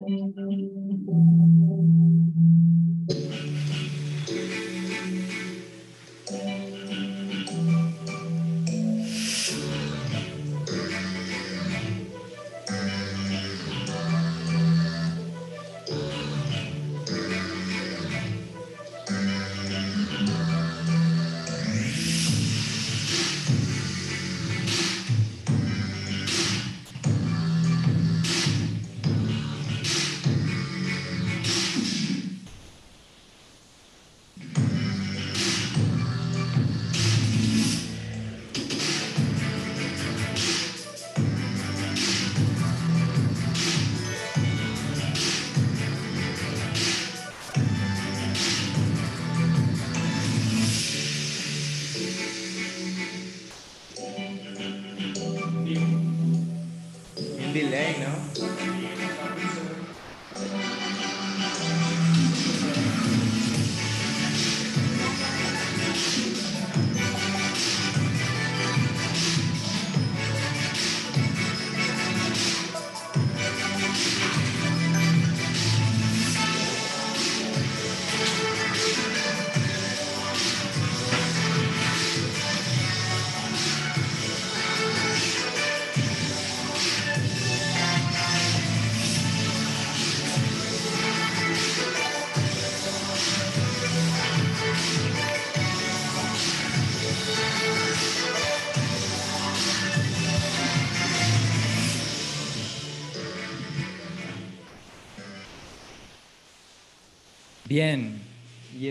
Thank uhum. you.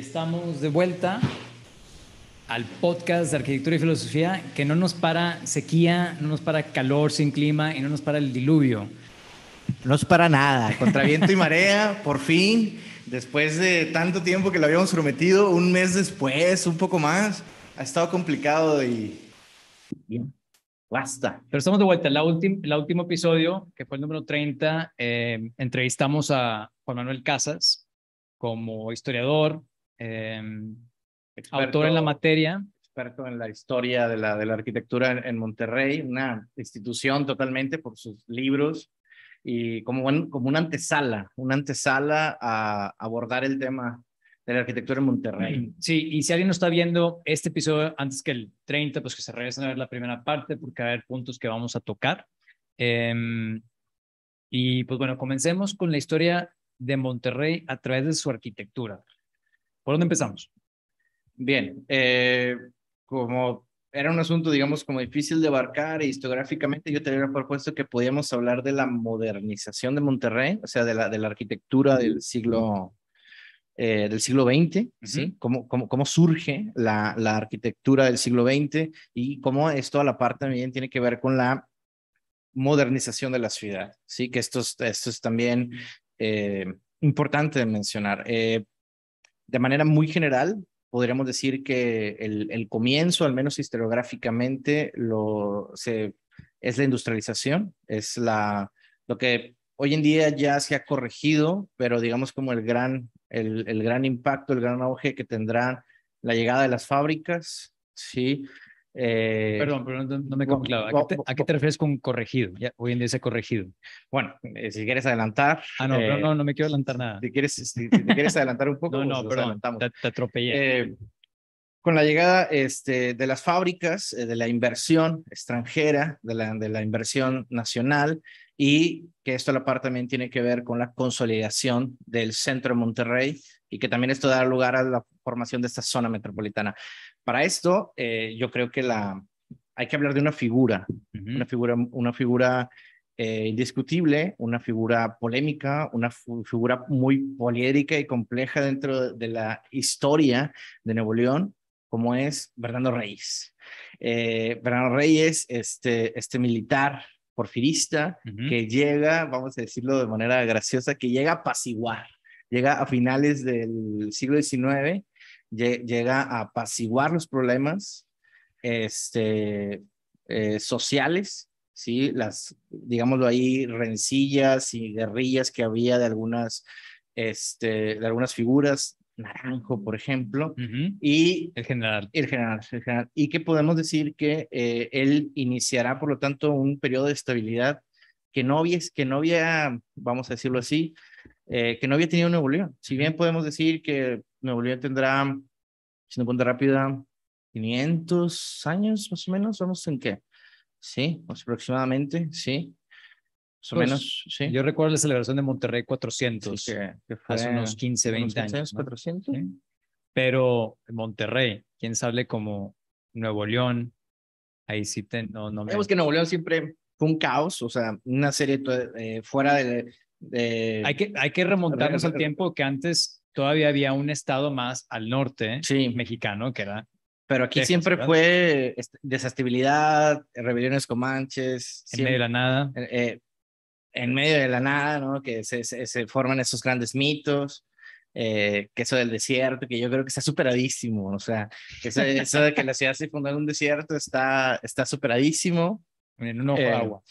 estamos de vuelta al podcast de Arquitectura y Filosofía que no nos para sequía, no nos para calor sin clima y no nos para el diluvio. No nos para nada, contra viento y marea, por fin, después de tanto tiempo que lo habíamos prometido, un mes después, un poco más, ha estado complicado y... Bien. Basta. Pero estamos de vuelta. El último, el último episodio, que fue el número 30, eh, entrevistamos a Juan Manuel Casas como historiador, Em, autor en la materia. Experto en la historia de la, de la arquitectura en, Monterrey, una institución totalmente por sus libros y como, como una antesala, una antesala a abordar el tema de la arquitectura en Monterrey. Mm, sí, y si alguien no está viendo este episodio antes que el 30, pues que se regresen a ver la primera parte porque va a haber puntos que vamos a tocar. Em, y pues bueno, comencemos con la historia de Monterrey a través de su arquitectura. ¿Por dónde empezamos? Bien, eh, como era un asunto, digamos, como difícil de abarcar histográficamente, yo te había propuesto que podíamos hablar de la modernización de Monterrey, o sea, de la, de la arquitectura del siglo, eh, del siglo XX, ¿sí? Cómo, cómo, cómo surge la, la, arquitectura del siglo XX y cómo esto a la parte también tiene que ver con la modernización de la ciudad, ¿sí? Que esto es, esto es también eh, importante de mencionar. Eh, de manera muy general, podríamos decir que el, comienzo, al menos historiográficamente, es la industrialización, es lo que hoy en día ya se ha corregido, pero digamos como el gran, impacto, el gran auge que tendrá la llegada de las fábricas, ¿sí? sí eh, perdón, pero no, me he claro. ¿A, qué te, refieres con corregido? Ya, hoy en día se corregido. Bueno, eh, si quieres adelantar. Ah, no, no, eh, no me quiero adelantar nada. Si, quieres, te quieres adelantar un poco, no, no, pues Te, atropellé. con la llegada este, de las fábricas, de la inversión extranjera, de la, de la inversión nacional, y que esto a la par también tiene que ver con la consolidación del centro de Monterrey y que también esto da lugar a la formación de esta zona metropolitana. Para esto, eh, yo creo que hay que hablar de una figura, una figura, eh, indiscutible, una figura polémica, una figura muy poliédrica y compleja dentro de la historia de Nuevo León, como es Bernardo Reyes. Eh, Bernardo Reyes, este, este militar porfirista que llega, vamos a decirlo de manera graciosa, que llega a apaciguar, llega a finales del siglo XIX llega a apaciguar los problemas este, eh, sociales, ¿sí? las, digámoslo ahí, rencillas y guerrillas que había de algunas, este, de algunas figuras, Naranjo, por ejemplo, y el general. el general. Y que podemos decir que eh, él iniciará, por lo tanto, un periodo de estabilidad que no que no había, vamos a decirlo así, eh, que no había tenido Nuevo León. Si bien podemos decir que Nuevo León tendrá, si no cuenta rápida, 500 años más o menos, vamos en qué, sí, aproximadamente, sí, más o pues, menos, sí. Yo recuerdo la celebración de Monterrey 400, que, hace unos 15, 20 años. Pero Monterrey, quién sabe como Nuevo León, ahí sí te, no, Vemos que Nuevo León siempre fue un caos, o sea, una serie eh, fuera de, eh, hay, que, hay que remontarnos al tiempo que antes todavía había un estado más al norte mexicano, que era... Pero aquí siempre fue este, desestabilidad, rebeliones comanches. En medio de la nada. Eh, en medio de la nada, ¿no? Que se, se, forman esos grandes mitos. Eh, que eso del desierto, que yo creo que está superadísimo, o sea, que eso, de que la ciudad se fundó en un desierto está, está superadísimo. En un ojo de agua.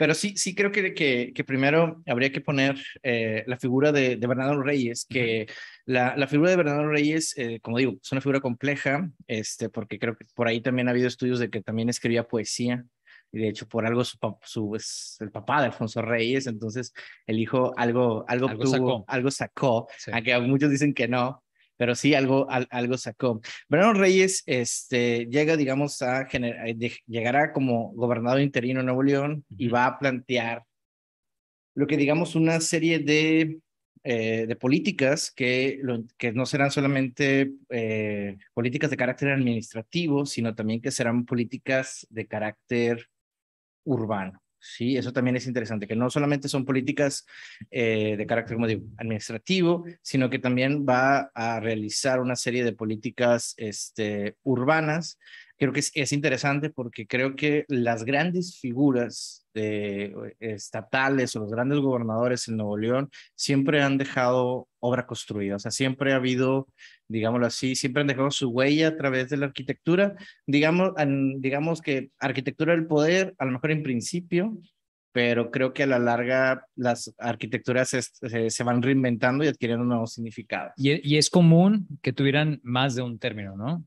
Pero sí, sí creo que, que, primero habría que poner eh, la figura de, Bernardo Reyes, que la, la, figura de Bernardo Reyes, eh, como digo, es una figura compleja, este, porque creo que por ahí también ha habido estudios de que también escribía poesía. Y de hecho, por algo su, es el papá de Alfonso Reyes, entonces el hijo algo, algo, sacó, algo aunque muchos dicen que no, pero sí algo, algo sacó. Verano Reyes este, llega, digamos, a llegará como gobernador interino en Nuevo León y va a plantear lo que digamos una serie de, eh, de políticas que, que no serán solamente eh, políticas de carácter administrativo, sino también que serán políticas de carácter urbano. Sí, eso también es interesante, que no solamente son políticas eh, de carácter administrativo, sino que también va a realizar una serie de políticas este, urbanas creo que es, es, interesante porque creo que las grandes figuras eh, estatales o los grandes gobernadores en Nuevo León siempre han dejado obra construida, o sea, siempre ha habido, digámoslo así, siempre han dejado su huella a través de la arquitectura, digamos, digamos que arquitectura del poder, a lo mejor en principio, pero creo que a la larga las arquitecturas se, van reinventando y adquiriendo nuevos significados. Y, y, es común que tuvieran más de un término, ¿no?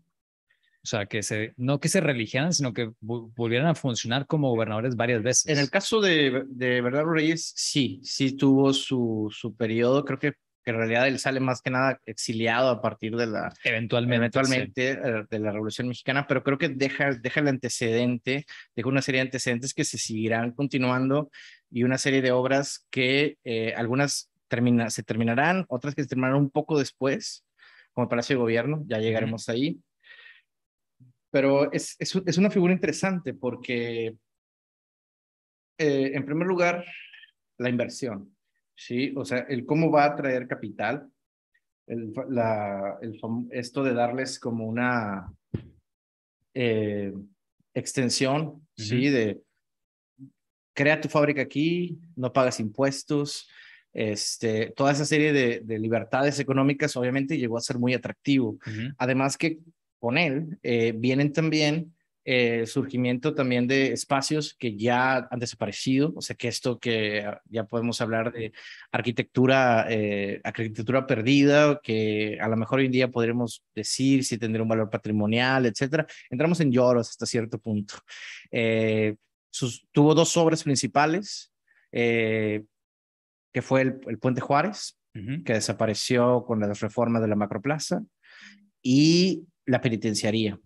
O sea, que se, no que se religiaran, sino que volvieran a funcionar como gobernadores varias veces. En el caso de, de Bernardo Reyes, sí, sí tuvo su, su periodo, creo que, en realidad él sale más que nada exiliado a partir de la... Eventualmente. Eventualmente eh, de la Revolución Mexicana, pero creo que deja, deja el antecedente, deja una serie de antecedentes que se seguirán continuando y una serie de obras que eh, algunas termina, se terminarán, otras que se terminarán un poco después, como el Palacio de Gobierno, ya llegaremos ahí pero es, es, es una figura interesante porque, eh, en primer lugar, la inversión, ¿sí? O sea, el cómo va a traer capital, el, la, esto de darles como una eh, extensión, ¿sí? De crea tu fábrica aquí, no pagas impuestos, este, toda esa serie de, libertades económicas obviamente llegó a ser muy atractivo. Además que con él, eh, vienen también el eh, surgimiento también de espacios que ya han desaparecido, o sea que esto que ya podemos hablar de arquitectura, eh, arquitectura perdida, que a lo mejor hoy en día podremos decir si tendría un valor patrimonial, etcétera. Entramos en lloros hasta cierto punto. tuvo dos obras principales, que fue el, Puente Juárez, que desapareció con la reforma de la macroplaza, y la penitenciaría.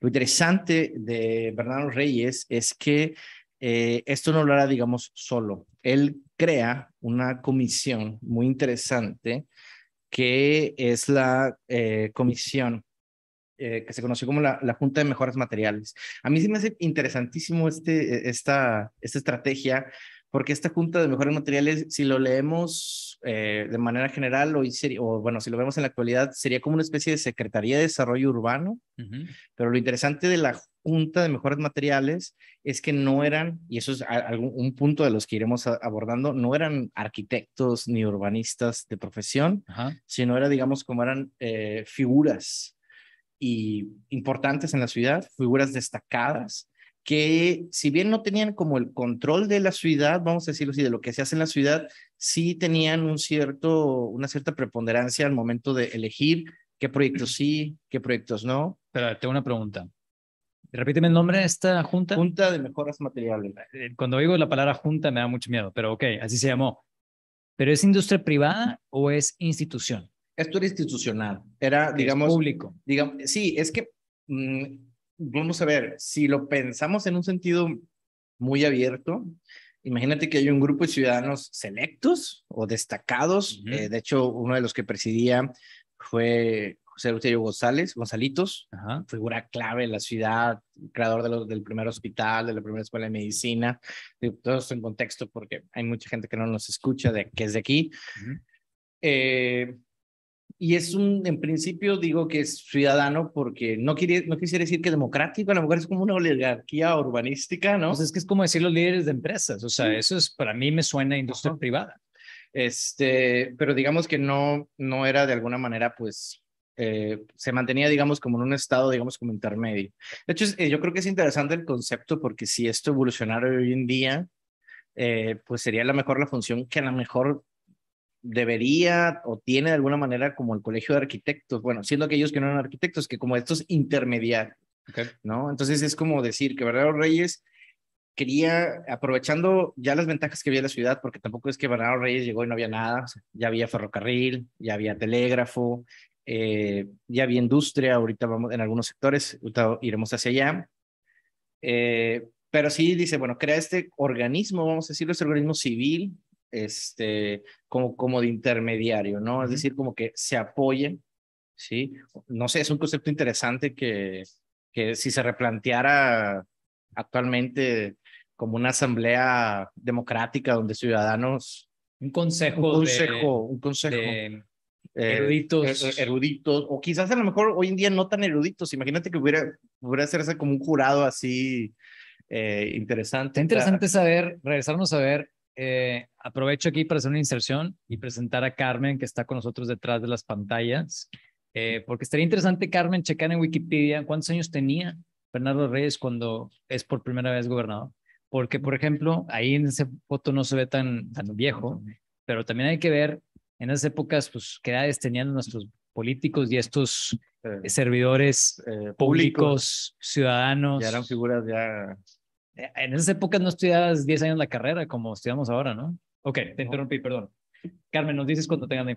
Lo interesante de Bernardo Reyes es que eh, esto no lo hará, digamos, solo. Él crea una comisión muy interesante que es la eh, comisión eh, que se conoce como la, Junta de Mejoras Materiales. A mí sí me hace interesantísimo este, esta, esta estrategia porque esta junta de mejores materiales, si lo leemos eh, de manera general o, o, bueno, si lo vemos en la actualidad, sería como una especie de Secretaría de Desarrollo Urbano, pero lo interesante de la junta de mejores materiales es que no eran, y eso es algún, un punto de los que iremos abordando, no eran arquitectos ni urbanistas de profesión, sino era, digamos, como eran eh, figuras importantes en la ciudad, figuras destacadas que si bien no tenían como el control de la ciudad, vamos a decirlo así, de lo que se hace en la ciudad, sí tenían un cierto, una cierta preponderancia al momento de elegir qué proyectos sí, qué proyectos no. Pero tengo una pregunta. Repíteme el nombre de esta junta. Junta de Mejoras Materiales. Eh, cuando digo la palabra junta me da mucho miedo, pero ok, así se llamó. ¿Pero es industria privada o es institución? Esto era institucional, era, digamos... público. Digamos, sí, es que mm, vamos a ver, si lo pensamos en un sentido muy abierto, imagínate que hay un grupo de ciudadanos selectos o destacados, eh, de hecho uno de los que presidía fue José Euterio González, Gonzalitos, figura clave en la ciudad, creador de del primer hospital, de la primera escuela de medicina, de, todo esto en contexto porque hay mucha gente que no nos escucha de, que es de aquí y es un, en principio digo que es ciudadano porque no, quiere, no quisiera decir que democrático, a lo mejor es como una oligarquía urbanística, ¿no? Pues es que es como decir los líderes de empresas, o sea, eso es, para mí me suena industria privada. Este, pero digamos que no, no era de alguna manera, pues, eh, se mantenía, digamos, como en un estado, digamos, como intermedio. De hecho, eh, yo creo que es interesante el concepto porque si esto evolucionara hoy en día, eh, pues sería la mejor la función que a lo mejor debería o tiene de alguna manera como el colegio de arquitectos, bueno, siendo aquellos que no eran arquitectos, que como estos intermediarios, ¿no? Entonces es como decir que Bernardo Reyes quería, aprovechando ya las ventajas que había en la ciudad, porque tampoco es que Bernardo Reyes llegó y no había nada, ya había ferrocarril, ya había telégrafo, eh, ya había industria, ahorita vamos en algunos sectores, iremos hacia allá. Eh, pero sí dice, bueno, crea este organismo, vamos a decirlo, este organismo civil este, como, como de intermediario, ¿no? Es decir, como que se apoyen, ¿sí? No sé, es un concepto interesante que, que si se replanteara actualmente como una asamblea democrática donde ciudadanos... Un consejo. Un consejo, de, un eh, consejo. eruditos. Er, eruditos, o quizás a lo mejor hoy en día no tan eruditos. Imagínate que hubiera, hubiera hacerse como un jurado así eh, interesante. interesante saber, regresarnos a ver eh, aprovecho aquí para hacer una inserción y presentar a Carmen, que está con nosotros detrás de las pantallas, eh, porque estaría interesante, Carmen, checar en Wikipedia cuántos años tenía Bernardo Reyes cuando es por primera vez gobernador. Porque, por ejemplo, ahí en esa foto no se ve tan, tan viejo, pero también hay que ver en esas épocas, pues, qué edades tenían nuestros políticos y estos eh, servidores públicos, ciudadanos. Ya eran figuras ya en esas épocas no estudiabas 10 años la carrera como estudiamos ahora, ¿no? Ok, te interrumpí, perdón. Carmen, nos dices cuando tengan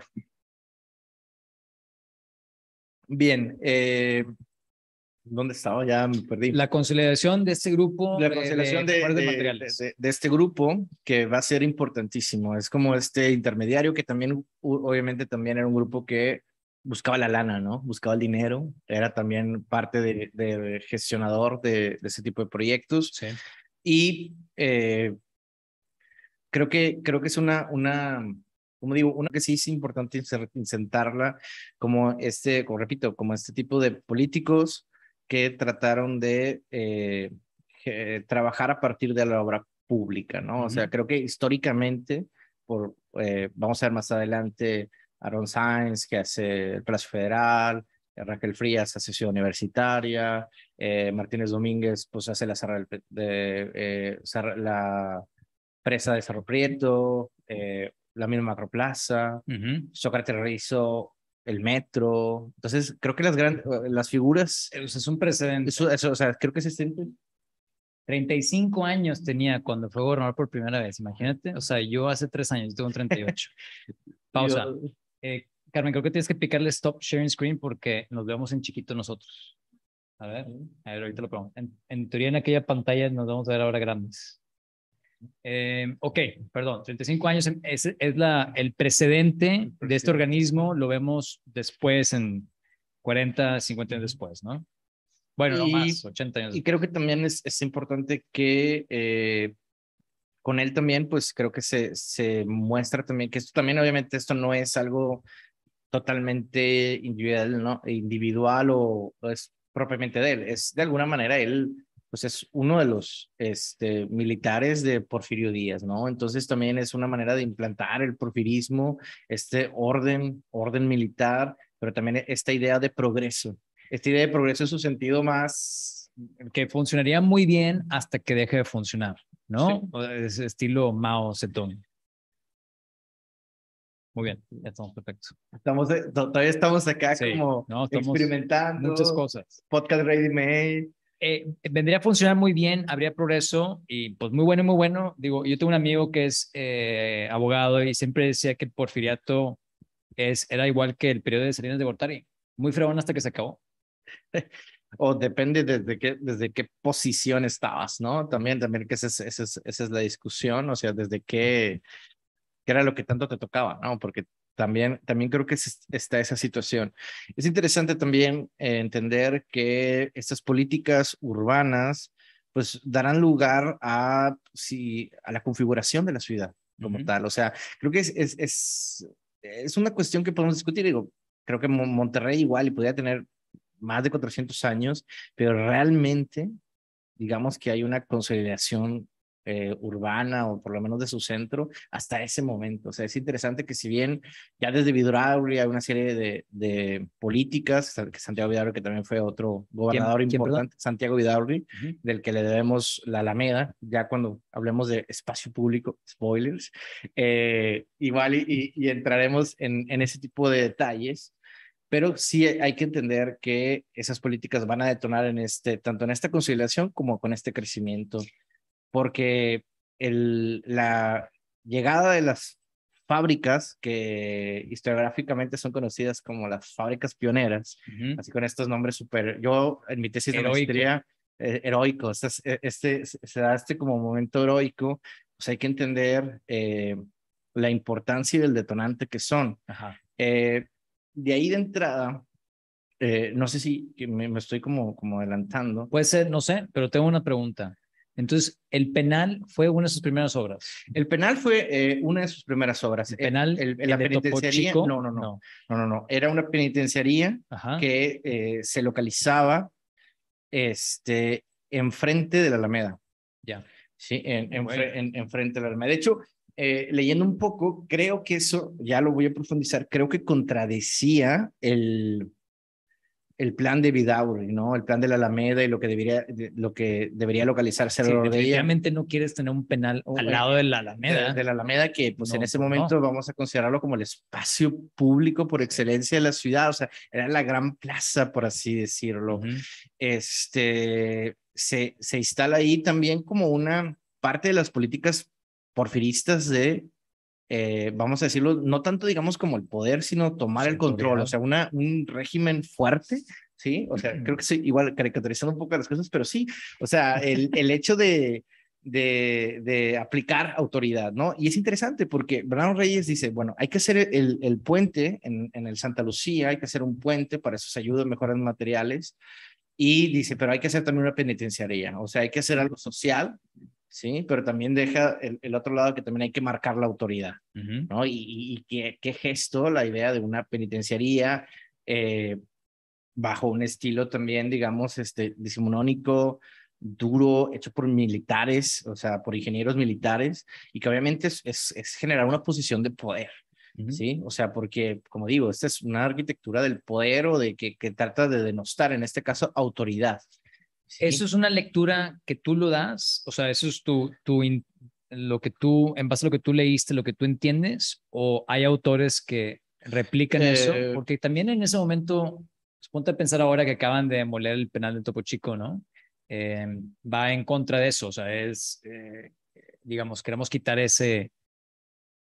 Bien, eh, ¿dónde estaba? Ya me perdí. La consolidación de este grupo. La consolidación de, de, de, este grupo que va a ser importantísimo. Es como este intermediario que también, obviamente, también era un grupo que buscaba la lana, ¿no? Buscaba el dinero, era también parte de, gestionador de, ese tipo de proyectos. Sí. Y eh, creo, que, creo que es una, una, como digo, una que sí es importante incentarla, como este, como repito, como este tipo de políticos que trataron de eh, trabajar a partir de la obra pública, ¿no? O sea, creo que históricamente, por, eh, vamos a ver más adelante, Aaron Sainz, que hace el plazo Federal, eh, Raquel Frías hace Universitaria, eh, Martínez Domínguez pues hace la, de, eh, la presa de Cerro Prieto, la misma Macroplaza, Rizo, el metro. Entonces, creo que las grandes, las figuras... es un precedente. o sea, creo que se este... 35 años tenía cuando fue gobernador por primera vez, imagínate. O sea, yo hace tres años, tengo 38. Pausa. Eh, Carmen, creo que tienes que picarle stop sharing screen porque nos vemos en chiquito nosotros. A ver, a ver ahorita lo pongo. En, teoría, en aquella pantalla nos vamos a ver ahora grandes. Eh, ok, perdón, 35 años es, la, el precedente de este organismo, lo vemos después en 40, 50 años después, ¿no? Bueno, no más, 80 años. Y creo que también es, importante que eh, con él también, pues creo que se, se muestra también que esto también, obviamente, esto no es algo totalmente individual, ¿no? Individual o, es propiamente de él. Es de alguna manera él, pues es uno de los este, militares de Porfirio Díaz, ¿no? Entonces también es una manera de implantar el porfirismo, este orden, orden militar, pero también esta idea de progreso. Esta idea de progreso en su sentido más... Que funcionaría muy bien hasta que deje de funcionar. ¿no? Es estilo Mao Zedong. Muy bien, ya estamos perfectos. Estamos, todavía estamos acá como experimentando. Muchas cosas. Podcast Ready Made. Eh, vendría a funcionar muy bien, habría progreso y pues muy bueno, muy bueno. Digo, yo tengo un amigo que es eh, abogado y siempre decía que Porfiriato es, era igual que el periodo de Salinas de Bortari Muy fregón hasta que se acabó. o depende desde qué, desde qué posición estabas, ¿no? También, también que esa es, esa es, esa es la discusión, o sea, desde qué, qué era lo que tanto te tocaba, ¿no? Porque también, también creo que está esa situación. Es interesante también eh, entender que estas políticas urbanas, pues darán lugar a, si, a la configuración de la ciudad como tal. O sea, creo que es, es, es, es, una cuestión que podemos discutir. Digo, creo que Monterrey igual y podría tener más de 400 años, pero realmente, digamos que hay una consolidación eh, urbana o por lo menos de su centro hasta ese momento. O sea, es interesante que si bien ya desde Vidaurri hay una serie de, políticas, Santiago Vidaurri, que también fue otro gobernador importante, Santiago Vidaurri, del que le debemos la Alameda, ya cuando hablemos de espacio público, spoilers, eh, igual y, entraremos en, ese tipo de detalles pero sí hay que entender que esas políticas van a detonar en este, tanto en esta conciliación como con este crecimiento, porque el, la llegada de las fábricas que historiográficamente son conocidas como las fábricas pioneras, así con estos nombres súper, yo en mi tesis lo diría eh, heroico, este, eh, este se da este como momento heroico, pues hay que entender eh, la importancia y el detonante que son. Ajá de ahí de entrada, eh, no sé si me, estoy como, como adelantando. Puede ser, no sé, pero tengo una pregunta. Entonces, el penal fue una de sus primeras obras. El penal fue eh, una de sus primeras obras. El penal, la penitenciaría. no, no, no, no, no, no, Era una penitenciaría que eh, se localizaba, este, enfrente de la Alameda. Ya. Sí, en, en, de la Alameda. De hecho, eh, leyendo un poco, creo que eso, ya lo voy a profundizar, creo que contradecía el, el plan de y ¿no? El plan de la Alameda y lo que debería, lo que debería localizarse sí, alrededor de ella. no quieres tener un penal al lado de la Alameda. De, la Alameda que, pues en ese momento vamos a considerarlo como el espacio público por excelencia de la ciudad, o sea, era la gran plaza, por así decirlo. Este, se, se instala ahí también como una parte de las políticas porfiristas de, eh, vamos a decirlo, no tanto digamos como el poder, sino tomar el control, o sea, una, un régimen fuerte, ¿sí? O sea, creo que igual caricaturizando un poco las cosas, pero sí, o sea, el, el hecho de, de, aplicar autoridad, ¿no? Y es interesante porque Bernardo Reyes dice, bueno, hay que hacer el, puente en, el Santa Lucía, hay que hacer un puente, para esos se ayuda, materiales, y dice, pero hay que hacer también una penitenciaría, o sea, hay que hacer algo social ¿sí? Pero también deja el, otro lado que también hay que marcar la autoridad, ¿no? Y, qué, gesto la idea de una penitenciaría eh, bajo un estilo también, digamos, este, decimonónico, duro, hecho por militares, o sea, por ingenieros militares, y que obviamente es, es generar una posición de poder, ¿sí? O sea, porque, como digo, esta es una arquitectura del poder o de que, que trata de denostar, en este caso, autoridad, eso es una lectura que tú lo das, o sea, eso es tu, tu lo que tú, en base a lo que tú leíste, lo que tú entiendes, o hay autores que replican eso, eh, porque también en ese momento, pues, ponte a pensar ahora que acaban de demoler el penal del Topo Chico, ¿no? Eh, va en contra de eso, o sea, es, eh, digamos, queremos quitar ese,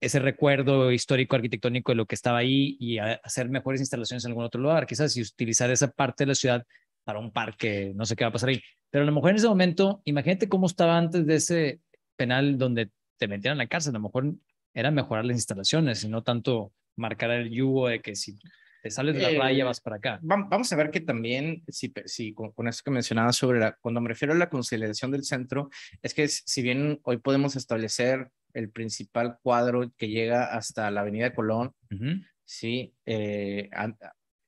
ese recuerdo histórico arquitectónico de lo que estaba ahí y hacer mejores instalaciones en algún otro lugar, quizás y utilizar esa parte de la ciudad para un parque, no sé qué va a pasar ahí. Pero a lo mejor en ese momento, imagínate cómo estaba antes de ese penal donde te metían en la cárcel. A lo mejor era mejorar las instalaciones y no tanto marcar el yugo de que si te sales de la raya eh, vas para acá. Vamos a ver que también, si, si con, esto eso que mencionabas sobre la, cuando me refiero a la conciliación del centro, es que si bien hoy podemos establecer el principal cuadro que llega hasta la Avenida Colón, sí, eh,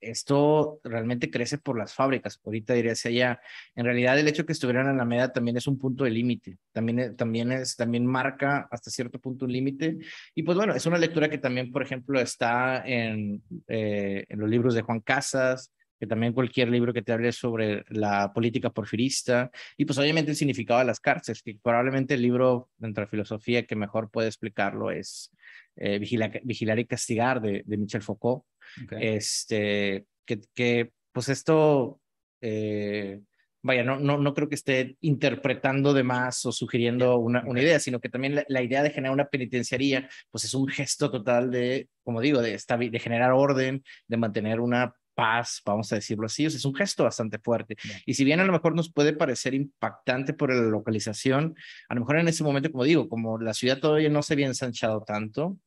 esto realmente crece por las fábricas, ahorita diría, hacia allá. En realidad el hecho de que estuvieran en la media también es un punto de límite, también, también, es, también marca hasta cierto punto un límite. Y pues bueno, es una lectura que también, por ejemplo, está eh, en, los libros de Juan Casas, que también cualquier libro que te hable sobre la política porfirista, y pues obviamente el significado de las cárceles, que probablemente el libro dentro de filosofía que mejor puede explicarlo es eh, Vigilar, y Castigar de Michel Foucault, este, que, que, pues esto, eh, vaya, no, no, no creo que esté interpretando de más o sugiriendo una, una idea, sino que también la, idea de generar una penitenciaría, pues es un gesto total de, como digo, de, de generar orden, de mantener una paz, vamos a decirlo así, o es un gesto bastante fuerte. Y si bien a lo mejor nos puede parecer impactante por la localización, a lo mejor en ese momento, como digo, como la ciudad todavía no se había ensanchado tanto,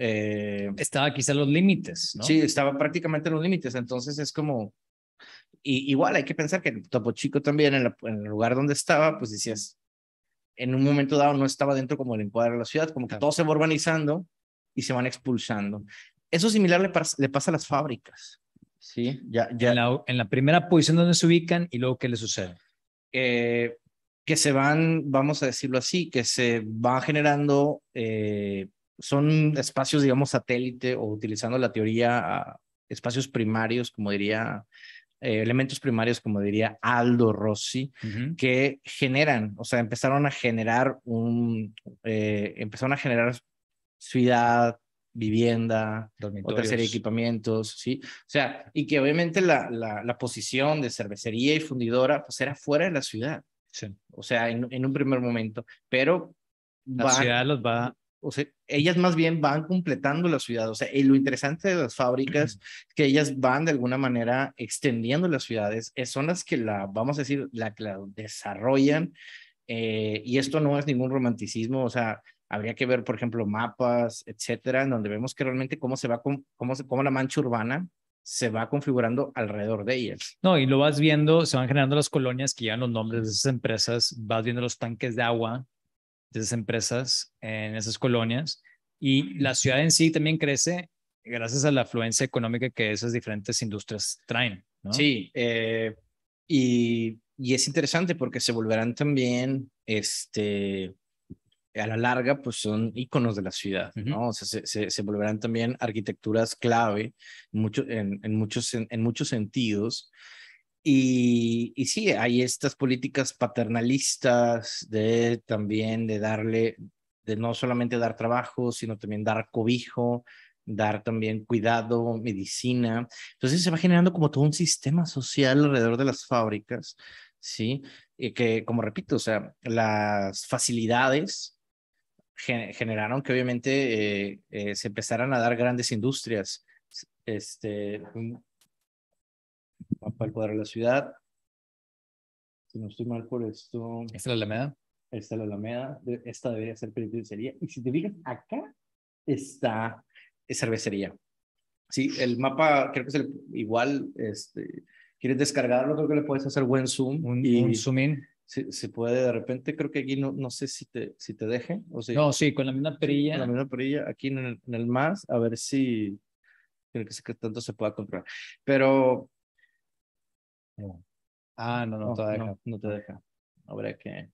eh, estaba quizá los límites, ¿no? Sí, estaba prácticamente en los límites, entonces es como, igual hay que pensar que Topo Chico también en, el lugar donde estaba, pues decías, en un momento dado no estaba dentro como el encuadre de la ciudad, como que todo se va urbanizando y se van expulsando. Eso similar le, pasa a las fábricas, ¿sí? Ya, ya. En, la, primera posición donde se ubican y luego qué le sucede. Eh, que se van, vamos a decirlo así, que se van generando eh, son espacios, digamos, satélite o utilizando la teoría, espacios primarios, como diría, eh, elementos primarios, como diría Aldo Rossi, que generan, o sea, empezaron a generar un, eh, empezaron a generar ciudad, vivienda, otra serie de equipamientos, ¿sí? O sea, y que obviamente la, la, posición de cervecería y fundidora, pues era fuera de la ciudad. Sí. O sea, en, un primer momento, pero... La ciudad los va o sea, ellas más bien van completando la ciudad. O sea, y lo interesante de las fábricas es que ellas van de alguna manera extendiendo las ciudades, son las que la, vamos a decir, la que la desarrollan. Eh, y esto no es ningún romanticismo, o sea, habría que ver, por ejemplo, mapas, etcétera, en donde vemos que realmente cómo se va, cómo, cómo la mancha urbana se va configurando alrededor de ellas. No, y lo vas viendo, se van generando las colonias que llevan los nombres de esas empresas, vas viendo los tanques de agua de esas empresas en esas colonias y la ciudad en sí también crece gracias a la afluencia económica que esas diferentes industrias traen. Sí, eh, y, es interesante porque se volverán también, este, a la larga, pues son íconos de la ciudad, ¿no? O sea, se, volverán también arquitecturas clave mucho, en, muchos, en muchos sentidos y, y sí, hay estas políticas paternalistas de también de darle, de no solamente dar trabajo, sino también dar cobijo, dar también cuidado, medicina. Entonces se va generando como todo un sistema social alrededor de las fábricas, ¿sí? Y que, como repito, o sea, las facilidades generaron que obviamente eh, eh, se empezaran a dar grandes industrias. Este, mapa del cuadro de la ciudad. Si no estoy mal por esto. ¿Esta es la Alameda? Esta es la Alameda. Esta debería ser cervecería. Y si te fijas, acá está cervecería. Sí, el mapa creo que es el, igual. Este, quieres descargarlo, creo que le puedes hacer buen zoom. Un, zoom in. Se, puede de repente, creo que aquí no, no sé si te, si te deje. O si, no, sí, con la misma perilla. Con la misma perilla, aquí en el, más, a ver si creo que, tanto se pueda controlar. Pero Ah, no, no, te deja. No, te deja. Habrá que.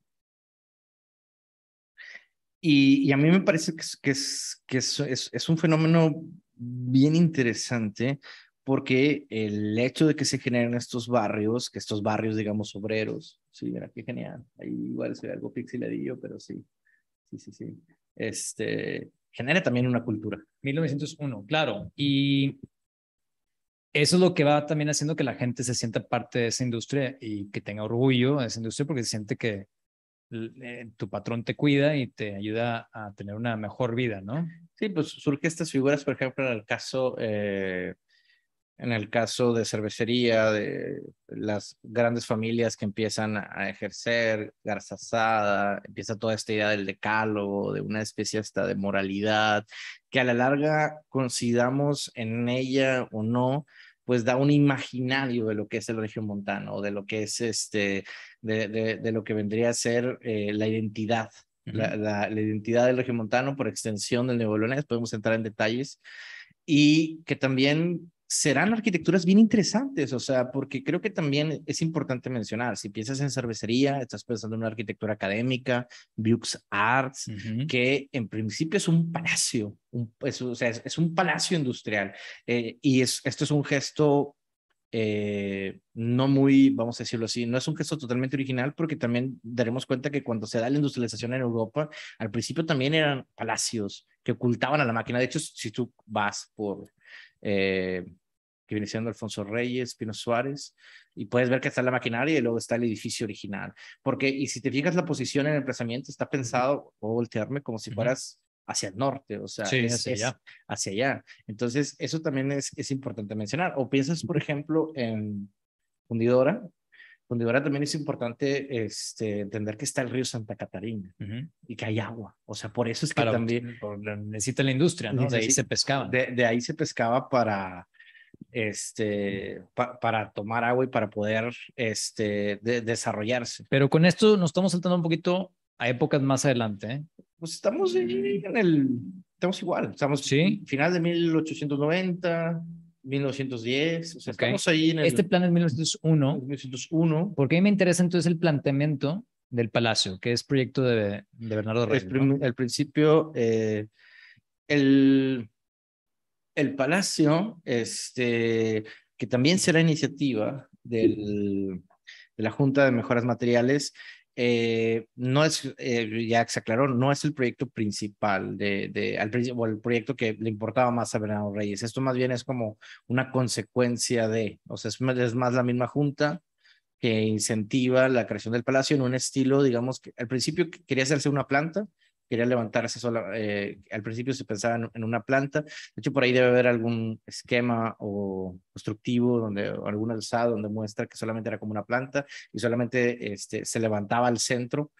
Y, y, a mí me parece que, es, que, es, que es, es, un fenómeno bien interesante porque el hecho de que se generen estos barrios, que estos barrios, digamos, obreros, sí, mira, qué genial. Ahí igual se ve algo pixeladillo, pero sí, sí, sí, sí. Este, genera también una cultura. 1901, claro. Y eso es lo que va también haciendo que la gente se sienta parte de esa industria y que tenga orgullo de esa industria porque se siente que eh, tu patrón te cuida y te ayuda a tener una mejor vida, ¿no? Sí, pues surgen estas figuras, por ejemplo, en el caso, eh, en el caso de cervecería, de las grandes familias que empiezan a ejercer, garzasada, empieza toda esta idea del decálogo, de una especie hasta de moralidad, que a la larga consideramos en ella o no, pues da un imaginario de lo que es el región o de lo que es este, de, lo que vendría a ser eh, la identidad, la, identidad del región montano por extensión del Leones, podemos entrar en detalles, y que también serán arquitecturas bien interesantes, o sea, porque creo que también es importante mencionar, si piensas en cervecería, estás pensando en una arquitectura académica, Bux Arts, que en principio es un palacio, o sea, es, un palacio industrial. Eh, y esto es un gesto eh, no muy, vamos a decirlo así, no es un gesto totalmente original porque también daremos cuenta que cuando se da la industrialización en Europa, al principio también eran palacios que ocultaban a la máquina. De hecho, si tú vas por eh, que viene siendo Alfonso Reyes, Pino Suárez, y puedes ver que está la maquinaria y luego está el edificio original. Porque, y si te fijas la posición en el emplazamiento, está pensado, o voltearme como si fueras hacia el norte, o sea, hacia, allá. Entonces, eso también es, es importante mencionar. O piensas, por ejemplo, en Fundidora, donde ahora también es importante este, entender que está el río Santa Catarina y que hay agua. O sea, por eso es que también... necesita la industria, ¿no? de ahí se pescaba. De, ahí se pescaba para, este, para tomar agua y para poder este, desarrollarse. Pero con esto nos estamos saltando un poquito a épocas más adelante. ¿eh? Pues estamos en el... Estamos igual, estamos ¿Sí? final de 1890. 1910, o sea, estamos ahí en el... Este plan es 1901. 1901. Porque a mí me interesa entonces el planteamiento del palacio, que es proyecto de, de Bernardo Reyes. principio, eh, el, el palacio, este, que también será iniciativa del, de la Junta de Mejoras Materiales, eh, no es, eh, ya se aclaró, no es el proyecto principal de, al, o el proyecto que le importaba más a Bernardo Reyes. Esto más bien es como una consecuencia de, o sea, es, es más la misma junta que incentiva la creación del palacio en un estilo, digamos, que al principio quería hacerse una planta, quería levantar sola, eh, al principio se pensaba en, una planta, de hecho por ahí debe haber algún esquema o constructivo donde, o algún alzado donde muestra que solamente era como una planta y solamente este, se levantaba al centro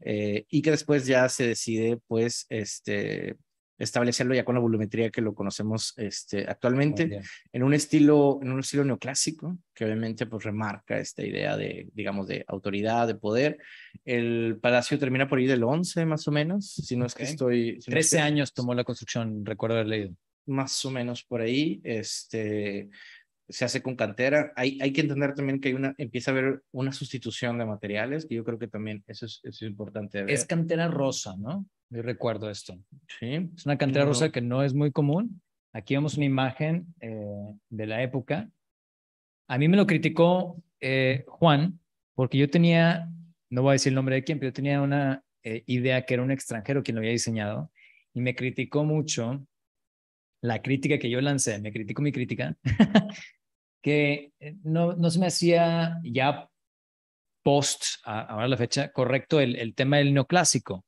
eh, y que después ya se decide pues este, establecerlo ya con la volumetría que lo conocemos este, actualmente, en un, estilo, en un estilo neoclásico, que obviamente pues remarca esta idea de, digamos, de autoridad, de poder. El palacio termina por ahí del 11 más o menos, si no es que estoy... 13 años tomó la construcción, recuerdo haber leído. Más o menos por ahí, este se hace con cantera. Hay, hay que entender también que hay una, empieza a haber una sustitución de materiales, que yo creo que también eso es, importante. Es cantera rosa, ¿no? Yo recuerdo esto. Sí. Es una cantera rosa que no es muy común. Aquí vemos una imagen eh, de la época. A mí me lo criticó eh, Juan, porque yo tenía, no voy a decir el nombre de quién, pero yo tenía una eh, idea que era un extranjero quien lo había diseñado, y me criticó mucho la crítica que yo lancé, me critico mi crítica, que eh, no, no se me hacía ya post, ahora la fecha, correcto el, el tema del neoclásico.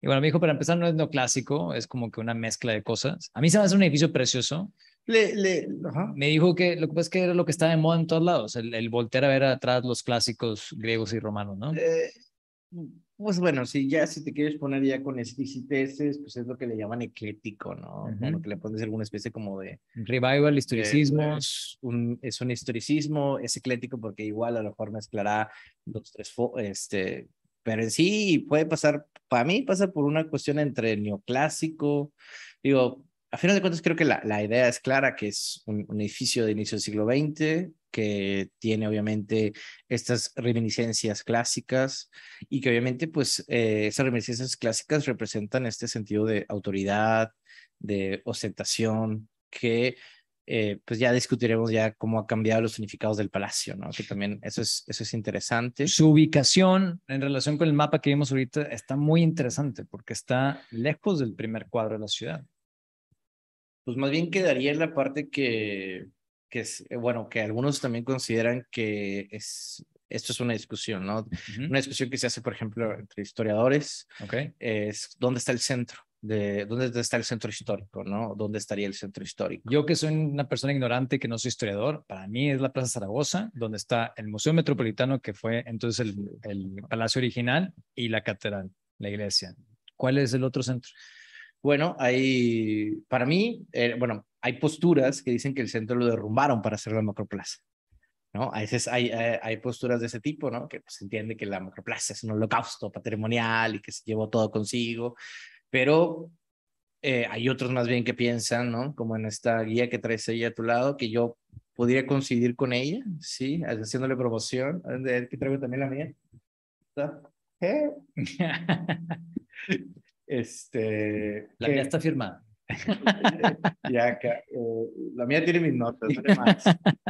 Y bueno, me dijo, para empezar, no es neoclásico, es como que una mezcla de cosas. A mí se me hace un edificio precioso. Le, le, Me dijo que lo que pasa es que era lo que estaba de moda en todos lados, el, el voltear a ver atrás los clásicos griegos y romanos, ¿no? Eh, pues bueno, si ya si te quieres poner ya con exquisiteces, pues es lo que le llaman ecléctico, ¿no? Como que le pones alguna especie como de... Revival, eh, historicismo. es, un, es un historicismo, es eclético porque igual a lo mejor mezclará los tres, este, pero en sí puede pasar, para mí pasa por una cuestión entre neoclásico, digo, a final de cuentas creo que la, la idea es clara, que es un, un edificio de inicio del siglo XX, que tiene obviamente estas reminiscencias clásicas y que obviamente pues eh, esas reminiscencias clásicas representan este sentido de autoridad, de ostentación, que eh, pues ya discutiremos ya cómo ha cambiado los significados del palacio, ¿no? Que también eso es, eso es interesante. Su ubicación en relación con el mapa que vimos ahorita está muy interesante porque está lejos del primer cuadro de la ciudad. Pues más bien quedaría en la parte que que es, eh, bueno, que algunos también consideran que es, esto es una discusión, ¿no? Una discusión que se hace, por ejemplo, entre historiadores, okay. es dónde está el centro. De dónde está el centro histórico, ¿no? ¿Dónde estaría el centro histórico? Yo que soy una persona ignorante, que no soy historiador, para mí es la Plaza Zaragoza, donde está el Museo Metropolitano, que fue entonces el, palacio original, y la catedral, la iglesia. ¿Cuál es el otro centro? Bueno, ahí, para mí, eh, bueno, hay posturas que dicen que el centro lo derrumbaron para hacer la macroplaza. ¿no? A veces hay, eh, hay, posturas de ese tipo, ¿no? Que pues, se entiende que la macroplaza es un holocausto patrimonial y que se llevó todo consigo, pero eh, hay otros más bien que piensan, ¿no? Como en esta guía que traes ahí a tu lado, que yo podría coincidir con ella, ¿sí? Haciéndole promoción. que traigo también la mía. ¿Eh? este, la mía está firmada. ya, eh, la mía tiene mis notas,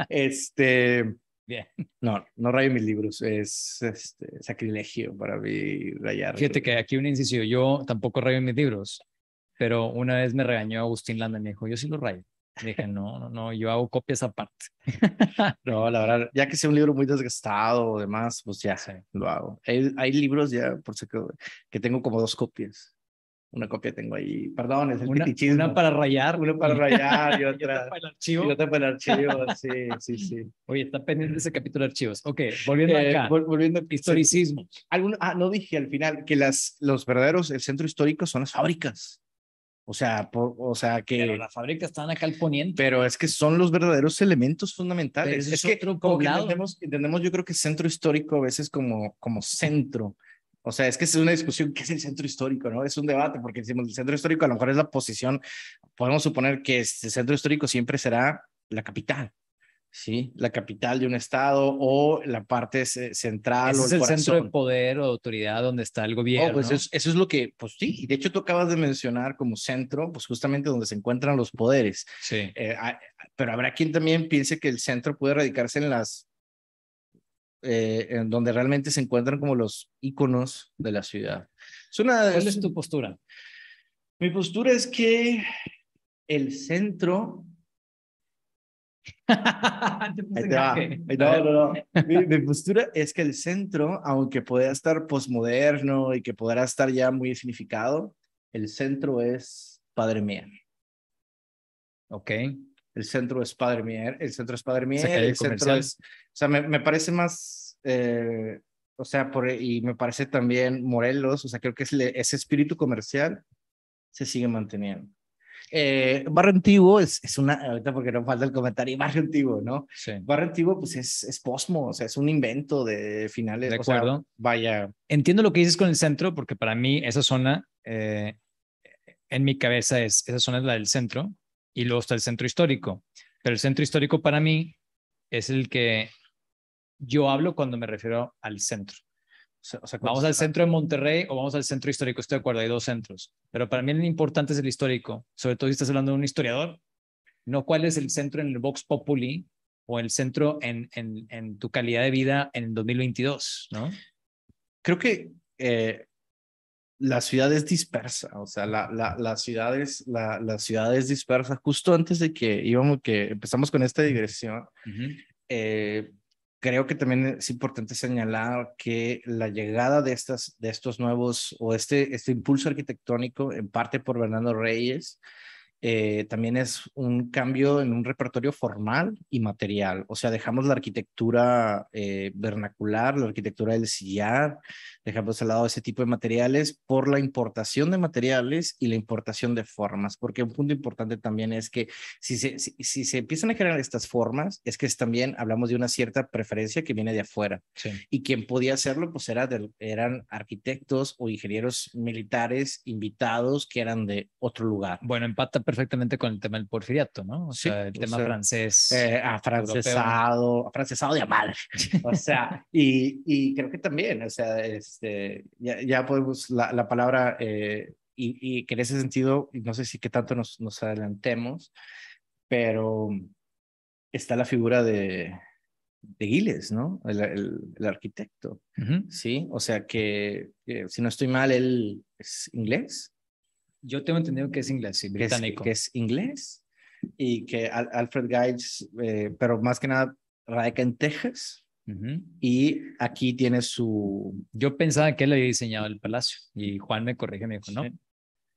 Este. No, no rayo mis libros, es este, sacrilegio para mí rayar. Fíjate que aquí un inciso, yo tampoco rayo mis libros, pero una vez me regañó Agustín Landa y me dijo, yo sí lo rayo. dije, no, no, no, yo hago copias aparte. no, la verdad, ya que sea un libro muy desgastado o demás, pues ya sé lo hago. Hay, libros ya, por si que, que tengo como dos copias una copia tengo ahí, perdón, es el una, Una para rayar. Una para rayar y otra, y para el archivo. Y otra para el archivo, sí, sí, sí. Oye, está pendiente ese capítulo de archivos. Ok, volviendo eh, acá. Historicismo. ¿Alguno? ah, no dije al final que las, los verdaderos, el centro histórico son las fábricas. O sea, o sea que... Pero las fábricas están acá al poniente. Pero es que son los verdaderos elementos fundamentales. es, que, como que entendemos, entendemos, yo creo que centro histórico a veces como, como centro. O sea, es que es una discusión, ¿qué es el centro histórico? ¿no? Es un debate, porque decimos, el centro histórico a lo mejor es la posición, podemos suponer que este centro histórico siempre será la capital, ¿sí? La capital de un estado o la parte central. o el es el centro de poder o autoridad donde está el gobierno. Oh, pues eso, es lo que, pues sí, y de hecho tú acabas de mencionar como centro, pues justamente donde se encuentran los poderes. Sí. Eh, pero habrá quien también piense que el centro puede radicarse en las eh, en donde realmente se encuentran como los íconos de la ciudad. ¿Cuál es tu postura? Mi postura es que el centro... No, no, no. Mi, mi, postura es que el centro, aunque pueda estar posmoderno y que podrá estar ya muy significado, el centro es Padre Mía. Ok el centro es Padre Mier, el centro es Padre Mier, el centro es, o sea, me, me parece más, eh, o sea, por, y me parece también Morelos, o sea, creo que ese espíritu comercial se sigue manteniendo. Eh, barrio Antiguo es, es, una, ahorita porque no falta el comentario, Barrio Antiguo, ¿no? Sí. Barrio Antiguo pues es, es posmo, o sea, es un invento de finales. De acuerdo. vaya. Entiendo lo que dices con el centro, porque para mí esa zona, eh, en mi cabeza es, esa zona es la del centro, y luego está el centro histórico. Pero el centro histórico para mí es el que yo hablo cuando me refiero al centro. O sea, vamos al centro de Monterrey o vamos al centro histórico, estoy de acuerdo, hay dos centros. Pero para mí lo importante es el histórico, sobre todo si estás hablando de un historiador, no cuál es el centro en el Vox Populi o el centro en, en, tu calidad de vida en 2022, ¿no? Creo que eh, la ciudad es dispersa, o sea, la, la, la ciudad es, la, dispersa. Justo antes de que íbamos, que empezamos con esta digresión, eh, creo que también es importante señalar que la llegada de, estas, de estos nuevos, o este, este impulso arquitectónico, en parte por Bernardo Reyes, eh, también es un cambio en un repertorio formal y material. O sea, dejamos la arquitectura eh, vernacular, la arquitectura del sillar, dejamos al lado ese tipo de materiales por la importación de materiales y la importación de formas, porque un punto importante también es que si se, si, se empiezan a generar estas formas, es que también hablamos de una cierta preferencia que viene de afuera. Y quien podía hacerlo, pues era eran arquitectos o ingenieros militares invitados que eran de otro lugar. Bueno, empata perfectamente con el tema del porfiriato, ¿no? O sea, el tema francés. Eh, afrancesado, afrancesado de amar. O sea, y, creo que también, o sea, este, ya, podemos, la, palabra, eh, y, y, que en ese sentido, no sé si qué tanto nos, nos adelantemos, pero está la figura de, de Giles, ¿no? El, el, arquitecto, ¿sí? O sea que, si no estoy mal, él es inglés. Yo tengo entendido que es inglés, sí, británico. Que es, inglés y que Alfred Giles, eh, pero más que nada radica en Texas. Y aquí tiene su... Yo pensaba que él había diseñado el palacio y Juan me corrige, me dijo, no,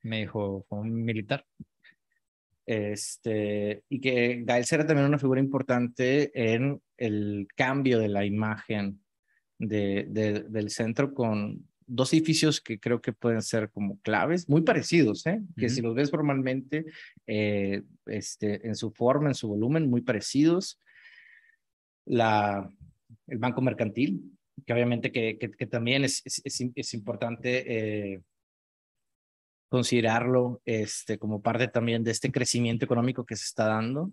me dijo, fue un militar. Este, y que Giles era también una figura importante en el cambio de la imagen de, de, del centro con, dos edificios que creo que pueden ser como claves, muy parecidos, ¿eh? que si los ves formalmente, eh, este, en su forma, en su volumen, muy parecidos. La, el Banco Mercantil, que obviamente que, que, también es, es, es, importante eh, considerarlo este, como parte también de este crecimiento económico que se está dando.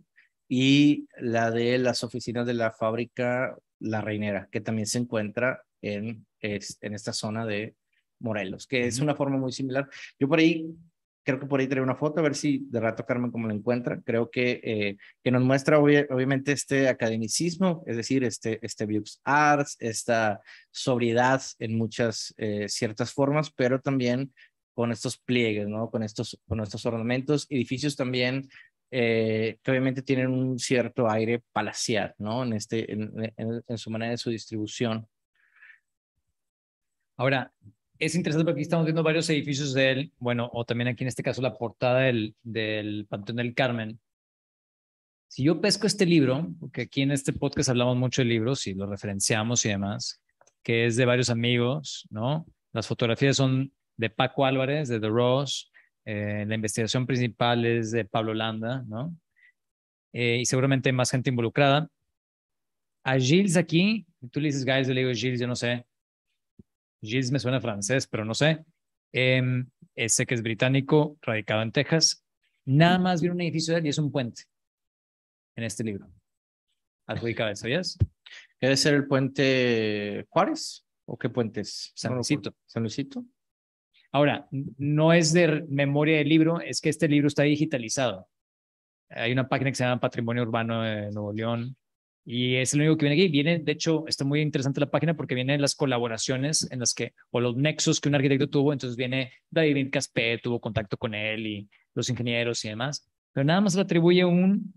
Y la de las oficinas de la fábrica La Reinera, que también se encuentra en, en esta zona de Morelos, que es una forma muy similar. Yo por ahí, creo que por ahí trae una foto, a ver si de rato Carmen cómo la encuentra. Creo que, eh, que nos muestra obviamente este academicismo, es decir, este, este Arts, esta sobriedad en muchas eh, ciertas formas, pero también con estos pliegues, ¿no? Con estos, con estos ornamentos, edificios también eh, que obviamente tienen un cierto aire palacial, ¿no? En, este, en, en su manera de su distribución. Ahora, es interesante porque aquí estamos viendo varios edificios de él, bueno, o también aquí en este caso la portada del, del Panteón del Carmen. Si yo pesco este libro, porque aquí en este podcast hablamos mucho de libros y lo referenciamos y demás, que es de varios amigos, ¿no? Las fotografías son de Paco Álvarez, de The Rose, eh, la investigación principal es de Pablo Landa, ¿no? Eh, y seguramente hay más gente involucrada. A Gilles aquí, tú le dices guys yo le digo Gilles, yo no sé, Gilles me suena francés, pero no sé. ese em, eh, que es británico, radicado en Texas. Nada más viene un edificio de él y es un puente en este libro. Adjudicado, ¿sabías? Debe ser el puente Juárez o qué puentes? San Luisito. San Luisito. Ahora, no es de memoria del libro, es que este libro está digitalizado. Hay una página que se llama Patrimonio Urbano de Nuevo León y es el único que viene aquí. Viene, de hecho, está muy interesante la página porque vienen las colaboraciones en las que, o los nexos que un arquitecto tuvo. Entonces viene David Caspé, tuvo contacto con él y los ingenieros y demás. Pero nada más le atribuye un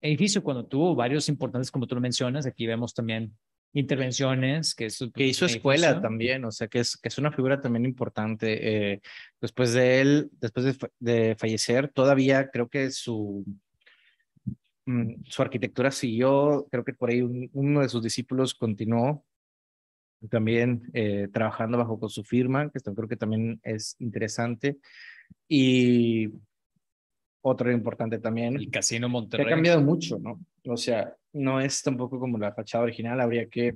edificio cuando tuvo varios importantes, como tú lo mencionas. Aquí vemos también intervenciones que, hizo escuela también, o sea, que es, que es una figura también importante. Eh, después de él, después de, de fallecer, todavía creo que su Mm, su arquitectura siguió, creo que por ahí uno de sus discípulos continuó también eh, trabajando bajo con su firma, que esto creo que también es interesante. Y otro importante también. El Casino Monterrey. ha cambiado mucho, ¿no? O sea, no es tampoco como la fachada original, habría que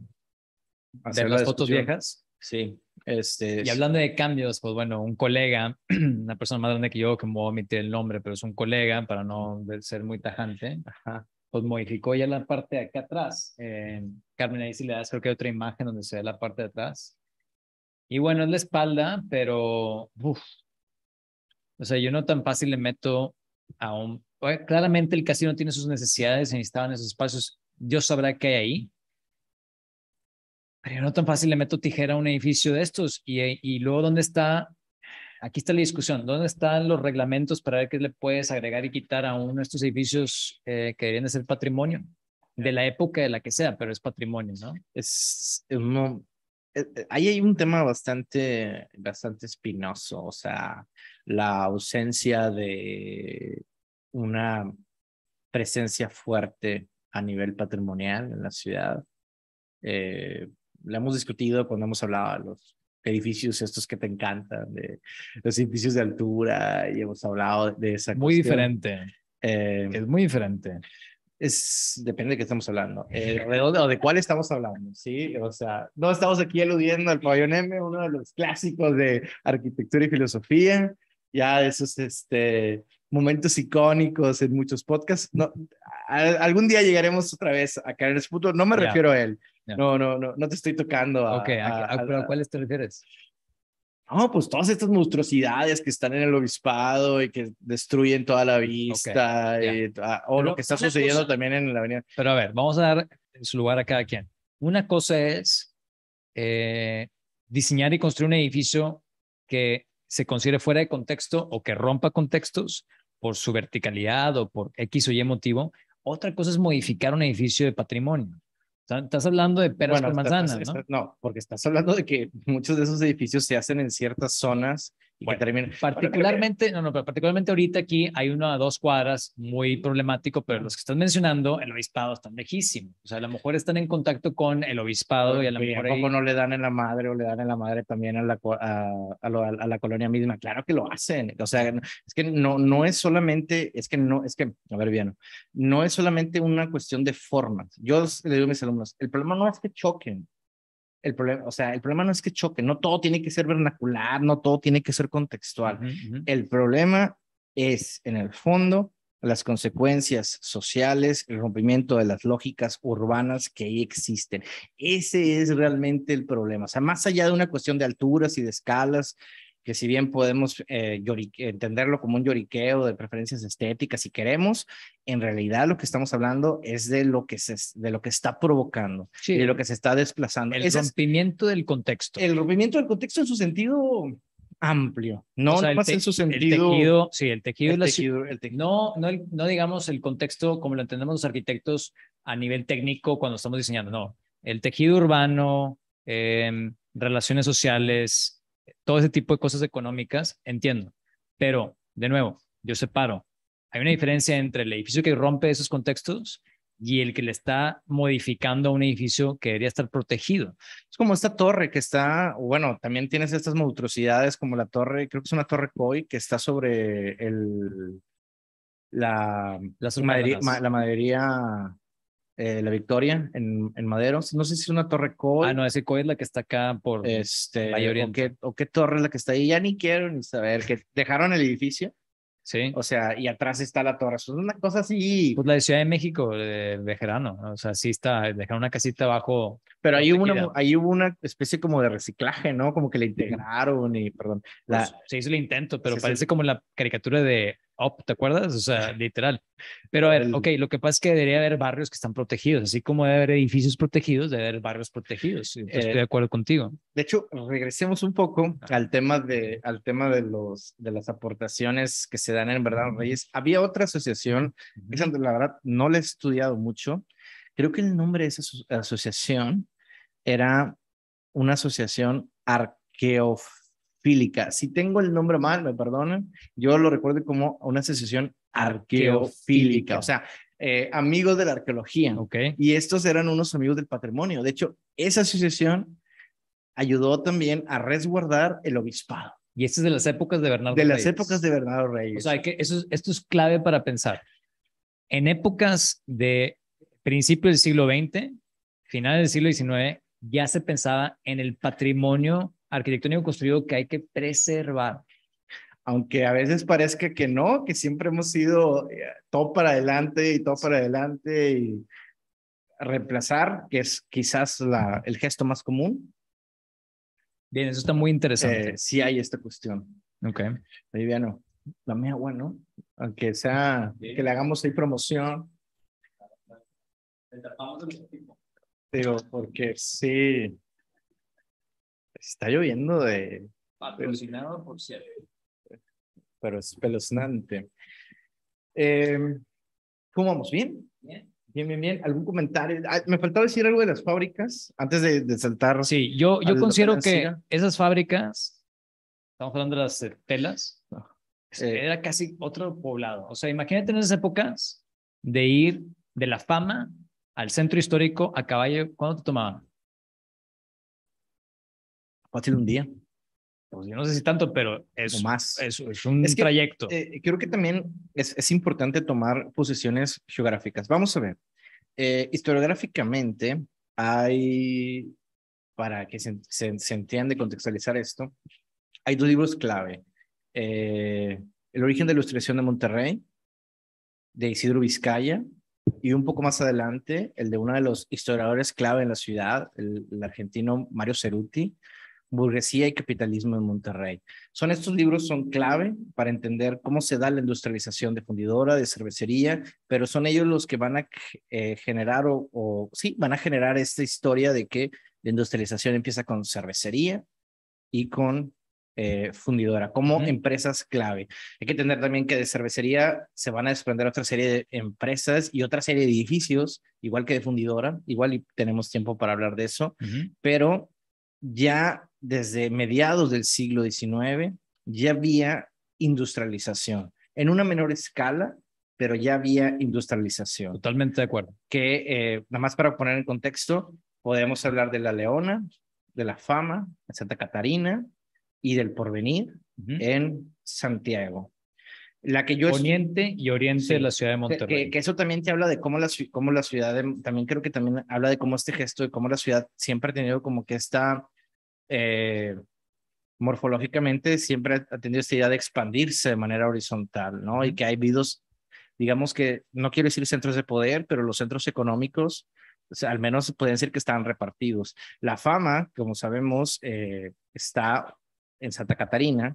hacer las fotos viejas. Sí, este, y hablando de cambios, pues bueno, un colega, una persona más grande que yo, que me voy a omitir el nombre, pero es un colega para no ser muy tajante, pues modificó ya la parte de acá atrás. Eh, Carmen, ahí si le das, creo que hay otra imagen donde se ve la parte de atrás. Y bueno, es la espalda, pero, uf, o sea, yo no tan fácil le meto a un... Claramente el casino tiene sus necesidades, en esos espacios. Dios sabrá qué hay ahí, pero no tan fácil le meto tijera a un edificio de estos. Y, eh, y luego, ¿dónde está? Aquí está la discusión. ¿Dónde están los reglamentos para ver qué le puedes agregar y quitar a uno de estos edificios eh, que deberían de ser patrimonio? De la época de la que sea, pero es patrimonio, ¿no? Es, eh, ahí hay un tema bastante, bastante espinoso, o sea, la ausencia de una presencia fuerte a nivel patrimonial en la ciudad. Eh, la hemos discutido cuando hemos hablado de los edificios estos que te encantan, de los edificios de altura, y hemos hablado de esa Muy diferente. Eh, es muy diferente. Es, depende de qué estamos hablando, eh, de o de cuál estamos hablando, ¿sí? O sea, no estamos aquí eludiendo al pabellón M, uno de los clásicos de arquitectura y filosofía, ya de esos este, momentos icónicos en muchos podcasts. No, algún día llegaremos otra vez a caer en ese no me refiero a él, no, no, no, no te estoy tocando. A, ok, a, cuáles te refieres? No, pues todas estas monstruosidades que están en el obispado y que destruyen toda la vista, ah, o lo que está sucediendo también en la avenida. Pero a ver, vamos a dar su lugar a cada quien. Una cosa es eh, diseñar y construir un edificio que se considere fuera de contexto o que rompa contextos por su verticalidad o por X o Y motivo. Otra cosa es modificar un edificio de patrimonio. Estás hablando de peras con manzanas, ¿no? No, porque estás hablando de que muchos de esos edificios se hacen en ciertas zonas Particularmente, no, no, pero particularmente ahorita aquí hay una a dos cuadras muy problemático, pero los que están mencionando, el obispado están lejísimo. O sea, a lo mejor están en contacto con el obispado y a lo mejor. Ahí... no le dan en la madre o le dan en la madre también a la, a, la colonia misma. Claro que lo hacen. O sea, es que no, no es solamente, es que no, es que, a ver bien, no es solamente una cuestión de forma Yo le digo a mis alumnos, el problema no es que choquen, el problema, o sea, el problema no es que choque, no todo tiene que ser vernacular, no todo tiene que ser contextual. El problema es, en el fondo, las consecuencias sociales, el rompimiento de las lógicas urbanas que ahí existen. Ese es realmente el problema. O sea, más allá de una cuestión de alturas y de escalas que si bien podemos eh, entenderlo como un lloriqueo de preferencias estéticas si queremos, en realidad lo que estamos hablando es de lo que, se, de lo que está provocando, sí. de lo que se está desplazando. El rompimiento del contexto. El rompimiento del contexto en su sentido amplio, no, en su sentido. El tejido, sí, el tejido, No, no, digamos el contexto como lo entendemos los arquitectos a nivel técnico cuando estamos diseñando, no. El tejido urbano, em, relaciones sociales, todo ese tipo de cosas económicas, entiendo. Pero, de nuevo, yo separo. Hay una diferencia entre el edificio que rompe esos contextos y el que le está modificando a un edificio que debería estar protegido. Es como esta torre que está, bueno, también tienes estas monstruosidades como la torre, creo que es una torre COI que está sobre el, la, la madería eh, la Victoria en, en, Madero. No sé si es una torre Coy. Ah, no, ese Coy es la que está acá por este, o qué, o qué, torre es la que está ahí. Ya ni quiero ni saber, que dejaron el edificio. Sí. O sea, y atrás está la torre. Es una cosa así. Pues la de Ciudad de México, de Gerano. O sea, sí está, dejaron una casita abajo. Pero ahí hubo, una, ahí hubo una especie como de reciclaje, ¿no? Como que la integraron y, perdón. La, pues, se hizo el intento, pero parece como la caricatura de ¿te acuerdas? O sea, literal. Pero a ver, ok, lo que pasa es que debería haber barrios que están protegidos, así como debe haber edificios protegidos, debe haber barrios protegidos. estoy eh, de acuerdo contigo. De hecho, regresemos un poco ah. al tema, de, al tema de, los, de las aportaciones que se dan en Verdad Reyes. Había otra asociación, la verdad no la he estudiado mucho. Creo que el nombre de esa asociación era una asociación arqueofísica. Si tengo el nombre mal, me perdonen, yo lo recuerdo como una asociación arqueofílica, o sea, eh, amigos de la arqueología. Y estos eran unos amigos del patrimonio. De hecho, esa asociación ayudó también a resguardar el obispado. Y esto es de las épocas de Bernardo de Reyes. De las épocas de Bernardo Reyes. O sea, que eso, esto es clave para pensar. En épocas de principios del siglo XX, finales del siglo XIX, ya se pensaba en el patrimonio arquitectónico construido que hay que preservar. Aunque a veces parezca que no, que siempre hemos sido eh, todo para adelante y todo para adelante y reemplazar, que es quizás la, el gesto más común. Bien, eso está muy interesante. Eh, sí hay esta cuestión. Ok. Viviano, la agua, bueno, Aunque sea, que le hagamos ahí promoción. Digo, porque sí, está lloviendo de... Patrocinado por cierto. Pero es espeluznante. Em, ¿Cómo vamos? ¿Bien? Bien. Bien, bien, bien. algún comentario? Ah, me faltaba decir algo de las fábricas antes de, saltar. Sí, yo, yo considero que esas fábricas, estamos hablando de las eh, telas, ah, eh. era casi otro poblado. O sea, imagínate en esas épocas de ir de la fama al centro histórico a caballo, ¿cuánto te tomaban? fácil un día. Pues yo no sé si tanto, pero es, más. es, un trayecto. Eh, creo que también es, importante tomar posiciones geográficas. Vamos a ver. Eh, historiográficamente hay, para que se, se, se entienda contextualizar esto, hay dos libros clave. Eh, el origen de la Ilustración de Monterrey, de Isidro Vizcaya, y un poco más adelante, el de uno de los historiadores clave en la ciudad, el, el argentino Mario Ceruti, Burguesía y Capitalismo en Monterrey. Son estos libros son clave para entender cómo se da la industrialización de fundidora, de cervecería, pero son ellos los que van a eh, generar o, sí, van a generar esta historia de que la industrialización empieza con cervecería y con eh, fundidora, como empresas clave. Hay que entender también que de cervecería se van a desprender otra serie de empresas y otra serie de edificios, igual que de fundidora, igual y tenemos tiempo para hablar de eso, pero ya desde mediados del siglo XIX ya había industrialización, en una menor escala, pero ya había industrialización. Totalmente de acuerdo. Que, eh, nada más para poner en contexto, podemos hablar de La Leona, de La Fama, de Santa Catarina y del Porvenir en Santiago. La que yo Poniente y Oriente de la ciudad de Monterrey. Que, eso también te habla de cómo la, cómo la ciudad, también creo que también habla de cómo este gesto, de cómo la ciudad siempre ha tenido como que esta eh, morfológicamente siempre ha tenido esta idea de expandirse de manera horizontal, ¿no? Y que hay vidos, digamos que, no quiero decir centros de poder, pero los centros económicos, al menos pueden decir que están repartidos. La fama, como sabemos, eh, está en Santa Catarina,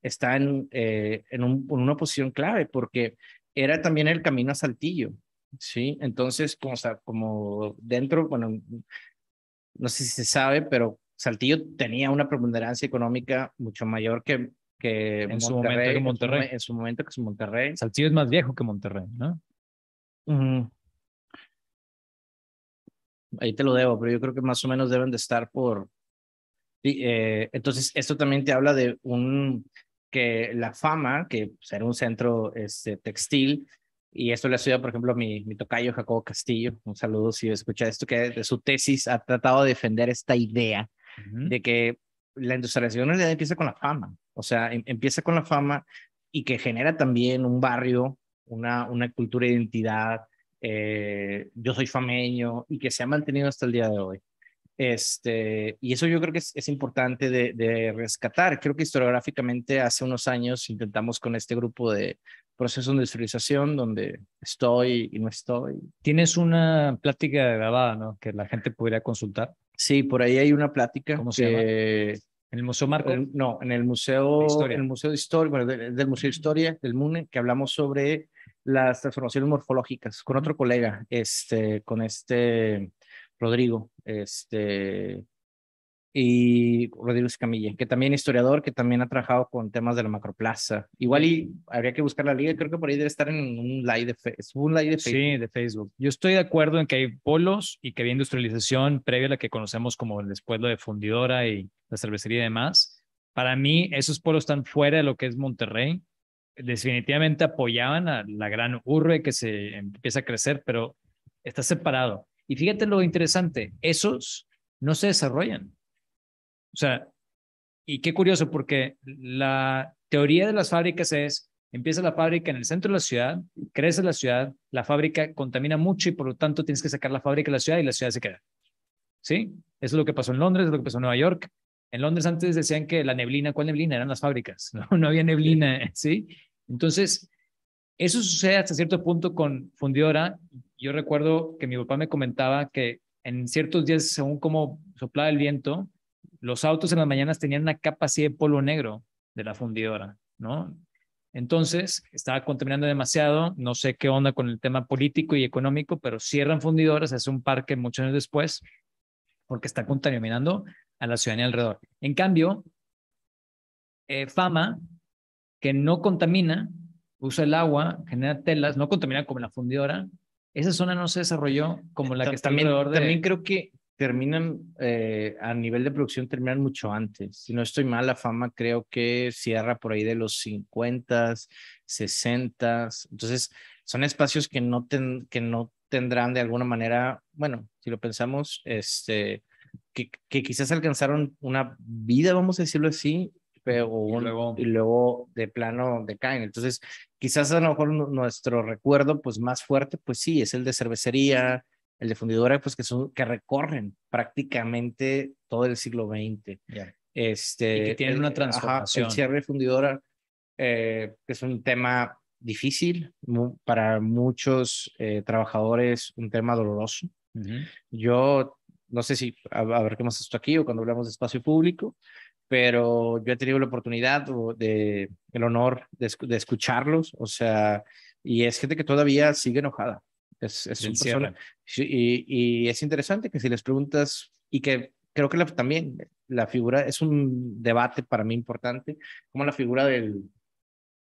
está eh, en, una posición clave porque era también el camino a Saltillo, ¿sí? Entonces, como, como dentro, bueno, no sé si se sabe, pero Saltillo tenía una preponderancia económica mucho mayor que, que Monterrey, su En su, momento que es Monterrey. Saltillo es más viejo que Monterrey, ¿no? Ahí te lo debo, pero yo creo que más o menos deben de estar por... Eh, entonces, esto también te habla de un que la fama, que pues, era un centro este, textil, y esto le ha ayuda, por ejemplo, a mi, mi tocayo Jacobo Castillo, un saludo si escucha esto, que de su tesis ha tratado de defender esta idea de que la industrialización en realidad empieza con la fama, o sea, em, empieza con la fama y que genera también un barrio, una, una cultura de identidad, eh, yo soy fameño y que se ha mantenido hasta el día de hoy. Este, y eso yo creo que es, importante de, rescatar. Creo que historiográficamente hace unos años intentamos con este grupo de procesos de industrialización donde estoy y no estoy. Tienes una plática grabada, ¿no? Que la gente pudiera consultar. Sí, por ahí hay una plática. ¿En el Museo Marco? no, en el Museo, en el Museo de Historia, bueno, del, del Museo de Historia del MUNE, que hablamos sobre las transformaciones morfológicas con otro colega, este, con este Rodrigo, este, y Rodríguez Camilla que también es historiador, que también ha trabajado con temas de la macroplaza. Igual y habría que buscar la liga, creo que por ahí debe estar en un live de, Un live de Facebook. Sí, de Facebook. Yo estoy de acuerdo en que hay polos y que había industrialización previa a la que conocemos como después lo de fundidora y la cervecería y demás. Para mí, esos polos están fuera de lo que es Monterrey. Definitivamente apoyaban a la gran urbe que se empieza a crecer, pero está separado. Y fíjate lo interesante, esos no se desarrollan o sea, y qué curioso, porque la teoría de las fábricas es, empieza la fábrica en el centro de la ciudad, crece la ciudad, la fábrica contamina mucho y por lo tanto tienes que sacar la fábrica de la ciudad y la ciudad se queda. ¿Sí? Eso es lo que pasó en Londres, es lo que pasó en Nueva York. En Londres antes decían que la neblina, ¿cuál neblina? Eran las fábricas, no, había neblina, ¿sí? Entonces, eso sucede hasta cierto punto con fundidora. Yo recuerdo que mi papá me comentaba que en ciertos días, según cómo soplaba el viento, los autos en las mañanas tenían una capa así de polvo negro de la fundidora, ¿no? Entonces, estaba contaminando demasiado, no sé qué onda con el tema político y económico, pero cierran fundidoras, hace un parque muchos años después, porque está contaminando a la ciudadanía alrededor. En cambio, eh, Fama, que no contamina, usa el agua, genera telas, no contamina como la fundidora, esa zona no se desarrolló como la eh, que está alrededor de... También creo que terminan eh, a nivel de producción, terminan mucho antes. Si no estoy mal, la fama creo que cierra por ahí de los 50, 60. Entonces, son espacios que no, que no tendrán de alguna manera, bueno, si lo pensamos, este, que, que quizás alcanzaron una vida, vamos a decirlo así, pero y luego, y luego de plano decaen. Entonces, quizás a lo mejor nuestro recuerdo, pues más fuerte, pues sí, es el de cervecería, el de fundidora, pues que son, que recorren prácticamente todo el siglo XX. Este, y que tienen una transformación. el cierre de fundidora eh, es un tema difícil para muchos eh, trabajadores, un tema doloroso. Yo no sé si a ver qué abarquemos esto aquí o cuando hablamos de espacio público, pero yo he tenido la oportunidad o de, el honor de, escucharlos, o sea, y es gente que todavía sigue enojada, es, Y, es interesante que si les preguntas, y que creo que también la figura es un debate para mí importante, como la figura del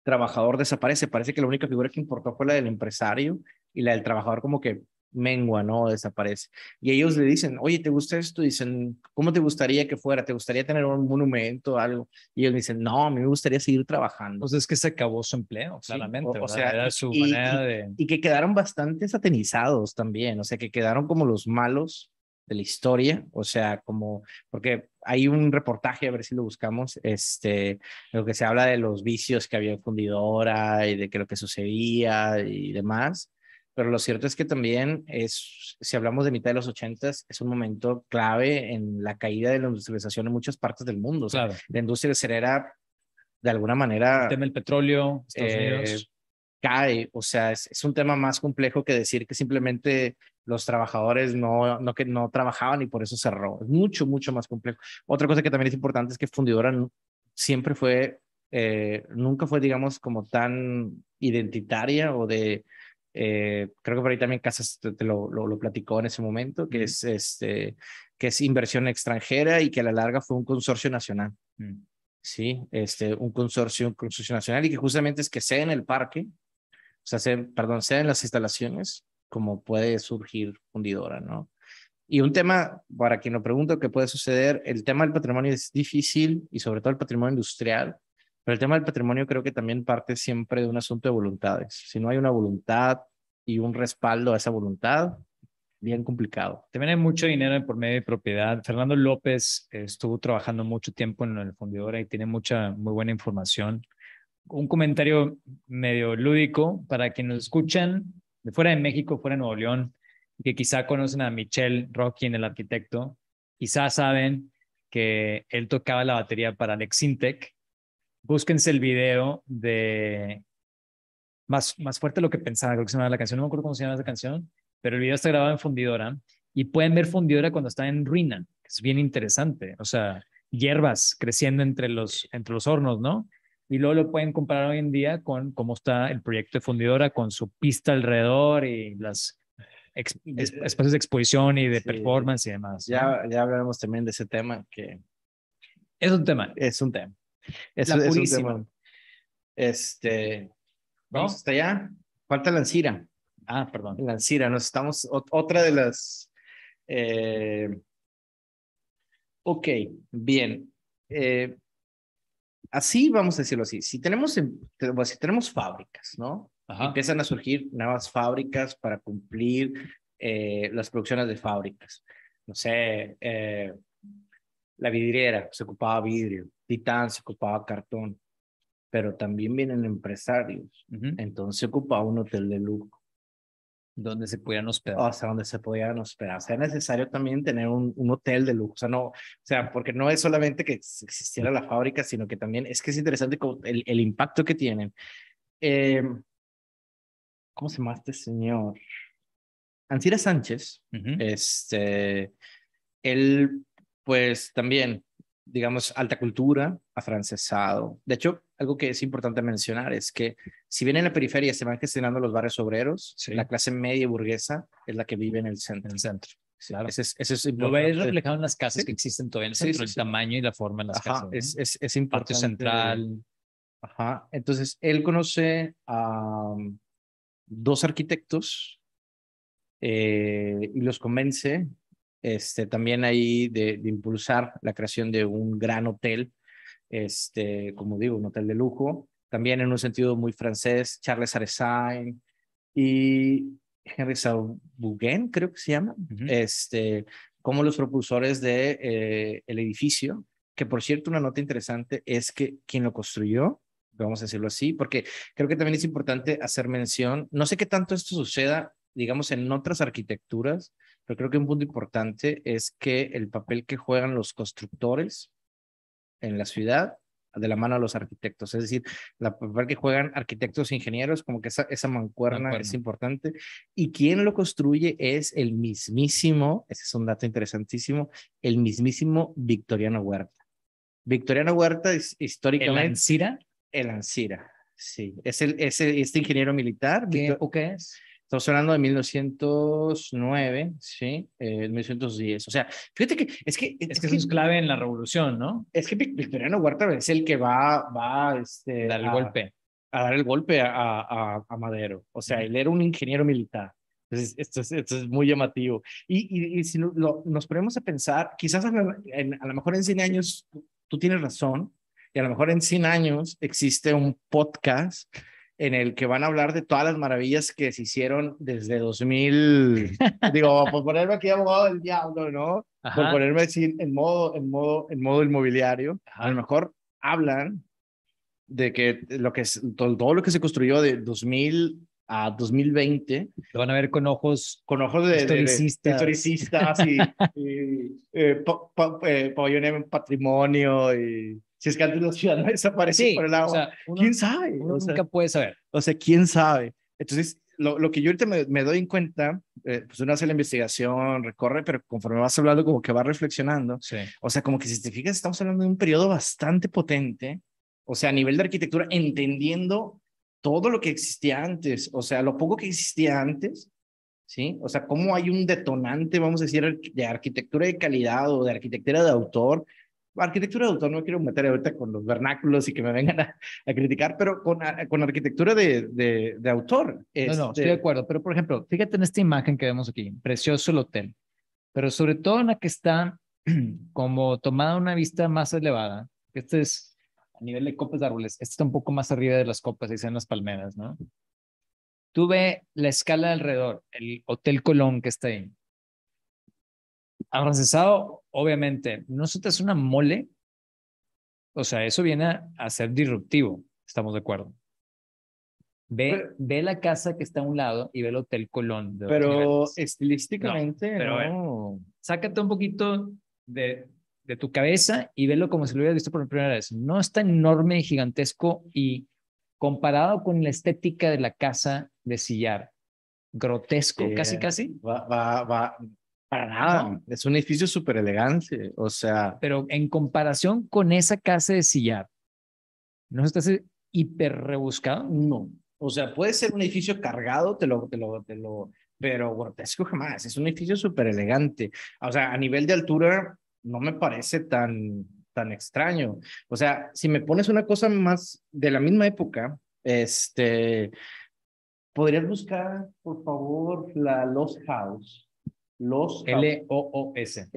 trabajador desaparece. Parece que la única figura que importó fue la del empresario y la del trabajador como que mengua, ¿no? Desaparece. Y ellos le dicen, oye, ¿te gusta esto? Dicen, ¿cómo te gustaría que fuera? ¿Te gustaría tener un monumento o algo? Y ellos dicen, no, a mí me gustaría seguir trabajando. Pues es que se acabó su empleo, solamente O, sea, era su manera de... Y que quedaron bastante satanizados también, o sea, que quedaron como los malos de la historia, o sea, como, porque hay un reportaje, a ver si lo buscamos, este, lo que se habla de los vicios que había en Fundidora y de que lo que sucedía y demás, pero lo cierto es que también es, si hablamos de mitad de los ochentas, es un momento clave en la caída de la industrialización en muchas partes del mundo. La industria cerera, de alguna manera... El tema del petróleo, Estados eh, Unidos. Cae, o sea, es, es, un tema más complejo que decir que simplemente los trabajadores no, no, que no trabajaban y por eso cerró. Es mucho, mucho más complejo. Otra cosa que también es importante es que Fundidora siempre fue, eh, nunca fue, digamos, como tan identitaria o de eh, creo que por ahí también Casas te, lo, platicó en ese momento, que, es, este, que es inversión extranjera y que a la larga fue un consorcio nacional. Mm. Sí, este, un consorcio, consorcio nacional y que justamente es que sea en el parque, o sea, perdón, sea en las instalaciones, como puede surgir fundidora, ¿no? Y un tema, para quien lo pregunto, que puede suceder, el tema del patrimonio es difícil y sobre todo el patrimonio industrial pero el tema del patrimonio creo que también parte siempre de un asunto de voluntades. Si no hay una voluntad y un respaldo a esa voluntad, bien complicado. También hay mucho dinero por medio de propiedad. Fernando López eh, estuvo trabajando mucho tiempo en el fundidor y tiene mucha, muy buena información. Un comentario medio lúdico para quienes nos escuchan de fuera de México, fuera de Nuevo León, que quizá conocen a Michel Rockin, el arquitecto, quizá saben que él tocaba la batería para Lexintec, búsquense el video de más, más fuerte de lo que pensaba, creo que se llama la canción, no me acuerdo cómo se llama esa canción, pero el video está grabado en fundidora y pueden ver fundidora cuando está en ruina, que es bien interesante, o sea, hierbas creciendo entre los, entre los hornos, ¿no? Y luego lo pueden comparar hoy en día con cómo está el proyecto de fundidora, con su pista alrededor y las eh, espacios de exposición y de performance y demás. Ya, ya hablaremos también de ese tema que... Es un tema. Es un tema. Eso es purísima. Este, vamos ¿No? hasta allá. Falta la Ah, perdón. La Ancira, nos estamos, otra de las... Eh, ok, bien. Eh, así vamos a decirlo así. Si tenemos, si tenemos fábricas, ¿no? Empiezan a surgir nuevas fábricas para cumplir eh, las producciones de fábricas. No sé, la vidriera, se ocupaba vidrio, Titán se ocupaba cartón, pero también vienen empresarios, entonces se ocupaba un hotel de lujo. Donde se podían hospedar. O sea, donde se podían hospedar. O sea, es necesario también tener un, hotel de lujo. O sea, no, o sea, porque no es solamente que existiera la fábrica, sino que también es que es interesante el, impacto que tienen. Eh, ¿Cómo se llama este señor? Ancira Sánchez, este, él pues también, digamos, alta cultura, afrancesado. De hecho, algo que es importante mencionar es que si bien en la periferia se van gestionando los barrios obreros, la clase media y burguesa es la que vive en el centro. En centro. es, ese es lo veis reflejado en las casas que existen todavía en el centro, el tamaño y la forma en las casas. Es, es, importante. Parte central. Ajá. Entonces, él conoce a um, dos arquitectos eh, y los convence este, también ahí de, impulsar la creación de un gran hotel, este, como digo, un hotel de lujo, también en un sentido muy francés, Charles Aresain y Henry Sabuguin, creo que se llama, este, como los propulsores del de, eh, el edificio, que por cierto, una nota interesante es que quien lo construyó, vamos a decirlo así, porque creo que también es importante hacer mención, no sé qué tanto esto suceda, digamos, en otras arquitecturas, pero creo que un punto importante es que el papel que juegan los constructores en la ciudad de la mano de los arquitectos. Es decir, el papel que juegan arquitectos e ingenieros, como que esa, esa mancuerna, es importante. Y quien lo construye es el mismísimo, ese es un dato interesantísimo, el mismísimo Victoriano Huerta. Victoriano Huerta es históricamente... ¿El Ancira? El Ancira, sí. Es, el, ese este ingeniero militar. ¿Qué es? Estamos hablando de 1909, ¿sí? Eh, 1910. O sea, fíjate que es que... Es, que, eso es clave en la revolución, ¿no? Es que Victoriano Huerta es el que va, va este, dar el a, golpe. A dar el golpe a, a, Madero. O sea, él era un ingeniero militar. Entonces, esto es, esto es muy llamativo. Y, y, si nos ponemos a pensar, quizás a, a lo mejor en 100 años tú tienes razón, y a lo mejor en 100 años existe un podcast en el que van a hablar de todas las maravillas que se hicieron desde 2000. Digo, por ponerme aquí abogado del diablo, ¿no? Por ponerme así en modo, en modo, en modo inmobiliario. A lo mejor hablan de que lo que todo, lo que se construyó de 2000 a 2020. Lo van a ver con ojos. Con ojos de historicistas. historicistas y, eh, eh, patrimonio y si es que antes los ciudadanos no por el agua, o sea, ¿quién sabe? nunca puede saber. O sea, ¿quién sabe? Entonces, lo, lo que yo ahorita me, me doy en cuenta, eh, pues uno hace la investigación, recorre, pero conforme vas hablando, como que va reflexionando. O sea, como que si te fijas, estamos hablando de un periodo bastante potente, o sea, a nivel de arquitectura, entendiendo todo lo que existía antes, o sea, lo poco que existía antes, ¿sí? O sea, cómo hay un detonante, vamos a decir, de arquitectura de calidad o de arquitectura de autor arquitectura de autor, no quiero meter ahorita con los vernáculos y que me vengan a, criticar, pero con, con arquitectura de, de, autor. No, no, estoy de este acuerdo, pero por ejemplo, fíjate en esta imagen que vemos aquí, precioso el hotel, pero sobre todo en la que está como tomada una vista más elevada, que este es a nivel de copas de árboles, este está un poco más arriba de las copas, sean las palmeras, ¿no? Tú ve la escala alrededor, el Hotel Colón que está ahí, Procesado, obviamente, no se te una mole. O sea, eso viene a, ser disruptivo, estamos de acuerdo. Ve, ve la casa que está a un lado y ve el Hotel Colón. pero estilísticamente, no, sácate un poquito de, tu cabeza y velo como si lo hubieras visto por primera vez. No está enorme y gigantesco y comparado con la estética de la casa de sillar, grotesco, casi, eh, casi. Va, va, va, para nada. Es un edificio súper elegante. O sea. Pero en comparación con esa casa de sillar, ¿no está hiper rebuscado? No. O sea, puede ser un edificio cargado, te lo, te lo, pero grotesco jamás. Es un edificio súper elegante. O sea, a nivel de altura, no me parece tan, tan extraño. O sea, si me pones una cosa más de la misma época, este. ¿Podrías buscar, por favor, la Lost House? Los L-O-O-S.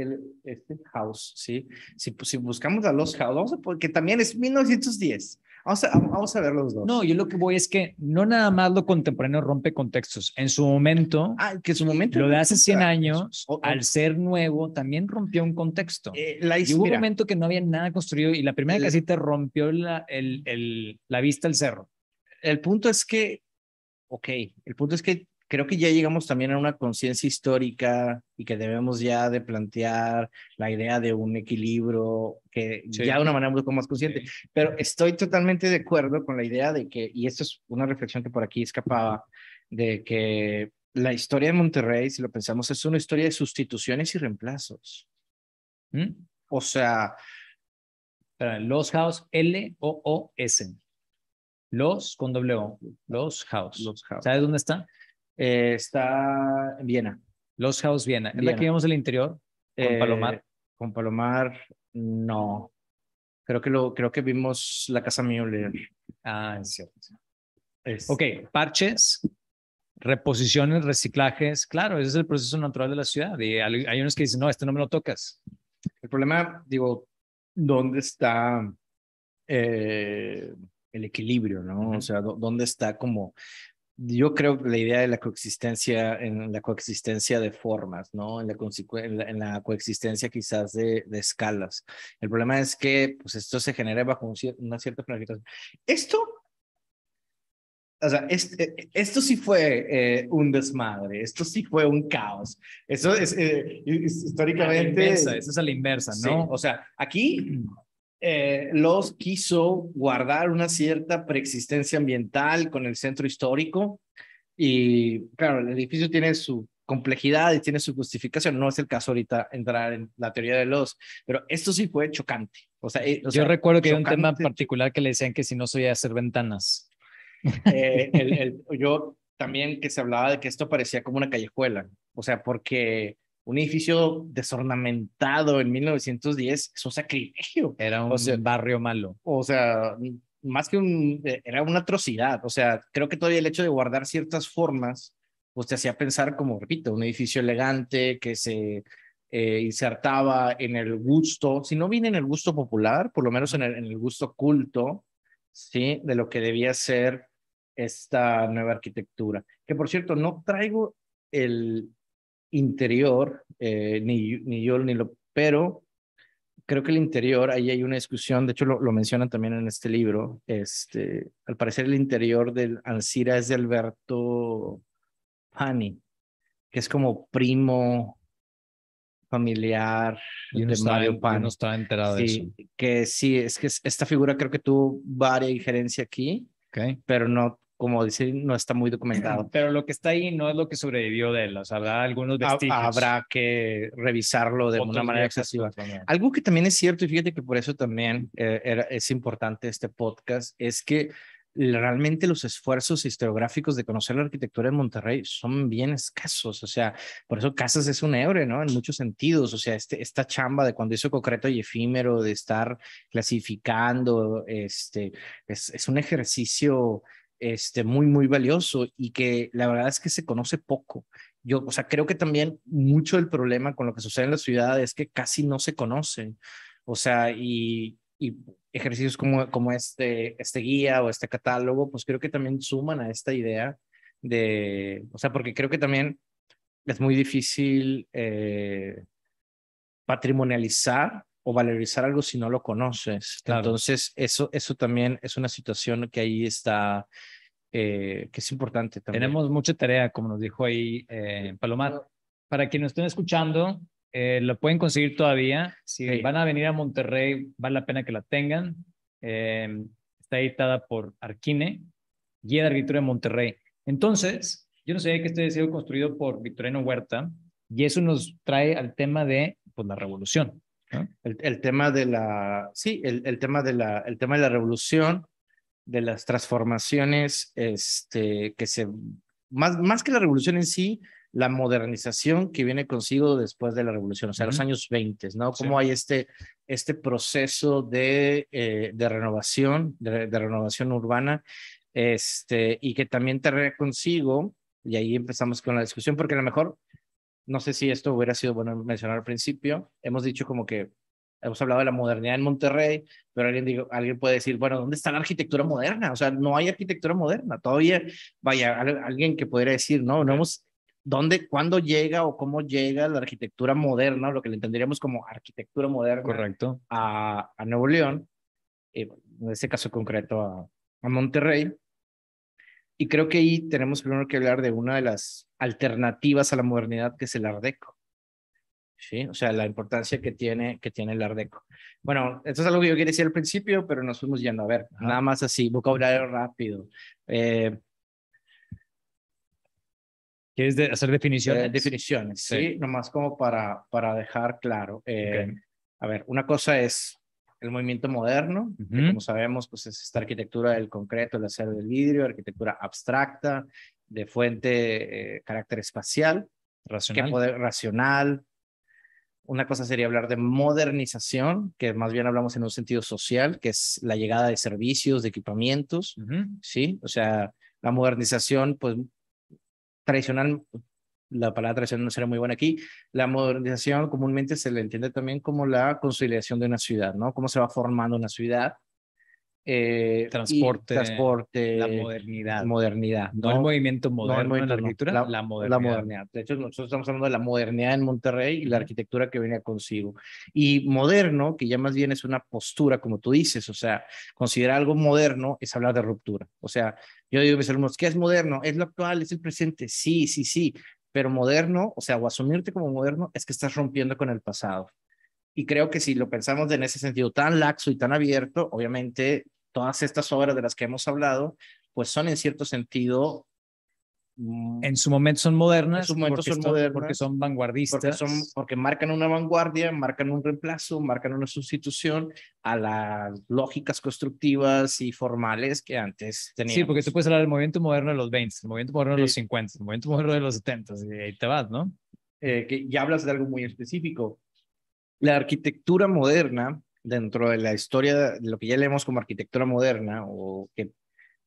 Este House, ¿sí? Si, si buscamos a Los House, porque también es 1910. Vamos a, vamos a ver los dos. No, yo lo que voy es que no nada más lo contemporáneo rompe contextos. En su momento, ah, que su momento lo de hace 100 años, al ser nuevo, también rompió un contexto. Eh, la hubo un momento que no había nada construido y la primera casita rompió la, el, el, la vista al cerro. El punto es que, ok, el punto es que creo que ya llegamos también a una conciencia histórica y que debemos ya de plantear la idea de un equilibrio, que ya de una manera un poco más consciente. Pero estoy totalmente de acuerdo con la idea de que, y esto es una reflexión que por aquí escapaba, de que la historia de Monterrey, si lo pensamos, es una historia de sustituciones y reemplazos. ¿Mm? O sea... Los House, L-O-O-S. Los con W. Los Los house. ¿Sabes dónde está? Eh, está en Viena. Los House Viena. ¿En la que vimos el interior? Con eh, Palomar. Con Palomar, no. Creo que, lo, creo que vimos la casa Müller. Ah, es cierto. Es... Ok, parches, reposiciones, reciclajes. Claro, ese es el proceso natural de la ciudad. hay unos que dicen, no, este no me lo tocas. El problema, digo, ¿dónde está eh, el equilibrio, no? O sea, ¿dónde está como yo creo la idea de la coexistencia, en la coexistencia de formas, ¿no? En la, en la, coexistencia quizás de, escalas. El problema es que pues esto se genera bajo una cierta planificación. Esto, o sea, e, e, esto sí fue eh, un desmadre, esto sí fue un caos. Eso es, eh, históricamente... Eso es a la inversa, ¿no? O sea, aquí eh, los quiso guardar una cierta preexistencia ambiental con el centro histórico. Y claro, el edificio tiene su complejidad y tiene su justificación. No es el caso ahorita entrar en la teoría de los, pero esto sí fue chocante. O sea, eh, yo recuerdo que hay un tema particular que le decían que si no soy a hacer ventanas. Eh, yo también que se hablaba de que esto parecía como una callejuela, o sea, porque un edificio desornamentado en 1910 es un sacrilegio. Era un barrio malo. O sea, más que un, eh, era una atrocidad. O sea, creo que todavía el hecho de guardar ciertas formas, pues te hacía pensar, como repito, un edificio elegante que se eh, insertaba en el gusto, si no bien en el gusto popular, por lo menos en el, en el gusto culto, ¿sí? De lo que debía ser esta nueva arquitectura. Que por cierto, no traigo el, interior, eh, ni, yo ni lo, pero creo que el interior, ahí hay una discusión, de hecho lo, mencionan también en este libro, este, al parecer el interior del Alcira es de Alberto Pani, que es como primo familiar de Mario enterado de eso. Que sí, es que esta figura creo que tuvo varia injerencia aquí, pero no como dice, no está muy documentado. Pero lo que está ahí no es lo que sobrevivió de él, o sea, habrá algunos vestigios. Habrá que revisarlo de una manera excesiva. Algo que también es cierto, y fíjate que por eso también eh, es importante este podcast, es que realmente los esfuerzos historiográficos de conocer la arquitectura en Monterrey son bien escasos, o sea, por eso Casas es un héroe, ¿no? En muchos sentidos, o sea, este, esta chamba de cuando hizo concreto y efímero, de estar clasificando, este, es, es un ejercicio este, muy, muy valioso y que la verdad es que se conoce poco. Yo, o sea, creo que también mucho del problema con lo que sucede en la ciudad es que casi no se conocen. O sea, y, y ejercicios como, como este, este guía o este catálogo, pues creo que también suman a esta idea de, o sea, porque creo que también es muy difícil eh, patrimonializar o valorizar algo si no lo conoces. Entonces, eso, eso también es una situación que ahí está, eh, que es importante Tenemos mucha tarea, como nos dijo ahí eh, Palomar. Para quienes nos estén escuchando, eh, lo pueden conseguir todavía. Si van a venir a Monterrey, vale la pena que la tengan. Em, está editada por Arquine, Guía de Arquitectura de Monterrey. Entonces, yo no sé que este sido construido por Victorino Huerta y eso nos trae al tema de pues, la revolución. El, tema de la, sí, el, tema de la, el tema de la revolución, de las transformaciones, este, que se, más, más que la revolución en sí, la modernización que viene consigo después de la revolución, o sea, los años 20, ¿no? Cómo hay este, este proceso de, eh, de renovación, de, renovación urbana, este, y que también trae consigo, y ahí empezamos con la discusión, porque a lo mejor no sé si esto hubiera sido bueno mencionar al principio, hemos dicho como que hemos hablado de la modernidad en Monterrey, pero alguien, digo, alguien puede decir, bueno, ¿dónde está la arquitectura moderna? O sea, no hay arquitectura moderna. Todavía, vaya, alguien que pudiera decir, no, no hemos, ¿dónde, cuándo llega o cómo llega la arquitectura moderna, lo que le entenderíamos como arquitectura moderna Correcto. A, Nuevo León, eh, en este caso concreto a Monterrey? Y creo que ahí tenemos primero que hablar de una de las alternativas a la modernidad, que es el ardeco. ¿Sí? O sea, la importancia que tiene, que tiene el ardeco. Bueno, esto es algo que yo quería decir al principio, pero nos fuimos yendo. A ver, nada más así, vocabulario rápido. Eh, ¿Quieres hacer definiciones? Eh, definiciones, sí. nomás como para, para dejar claro. Eh, a ver, una cosa es el movimiento moderno, que como sabemos, pues es esta arquitectura del concreto, el acero del vidrio, arquitectura abstracta, de fuente, eh, carácter espacial, racional. racional. Una cosa sería hablar de modernización, que más bien hablamos en un sentido social, que es la llegada de servicios, de equipamientos, ¿sí? O sea, la modernización, pues tradicional, la palabra tradicional no será muy buena aquí, la modernización comúnmente se le entiende también como la consolidación de una ciudad, ¿no? Cómo se va formando una ciudad. Eh, transporte, transporte, la modernidad. Modernidad. No, hay el movimiento moderno en la arquitectura, la, modernidad. De hecho, nosotros estamos hablando de la modernidad en Monterrey y la arquitectura que venía consigo. Y moderno, que ya más bien es una postura, como tú dices, o sea, considerar algo moderno es hablar de ruptura. O sea, yo digo que mis alumnos, ¿qué es moderno? ¿Es lo actual? ¿Es el presente? Sí, sí, sí pero moderno, o sea, o asumirte como moderno, es que estás rompiendo con el pasado. Y creo que si lo pensamos en ese sentido tan laxo y tan abierto, obviamente todas estas obras de las que hemos hablado, pues son en cierto sentido Mm. En su momento son modernas. En su momento son Porque son vanguardistas. Porque, marcan una vanguardia, marcan un reemplazo, marcan una sustitución a las lógicas constructivas y formales que antes tenían. Sí, porque tú puedes hablar del movimiento moderno de los 20, el movimiento moderno de los 50, el movimiento moderno de los 70, y ahí te vas, ¿no? Eh, que ya hablas de algo muy específico. La arquitectura moderna, dentro de la historia, de lo que ya leemos como arquitectura moderna, o que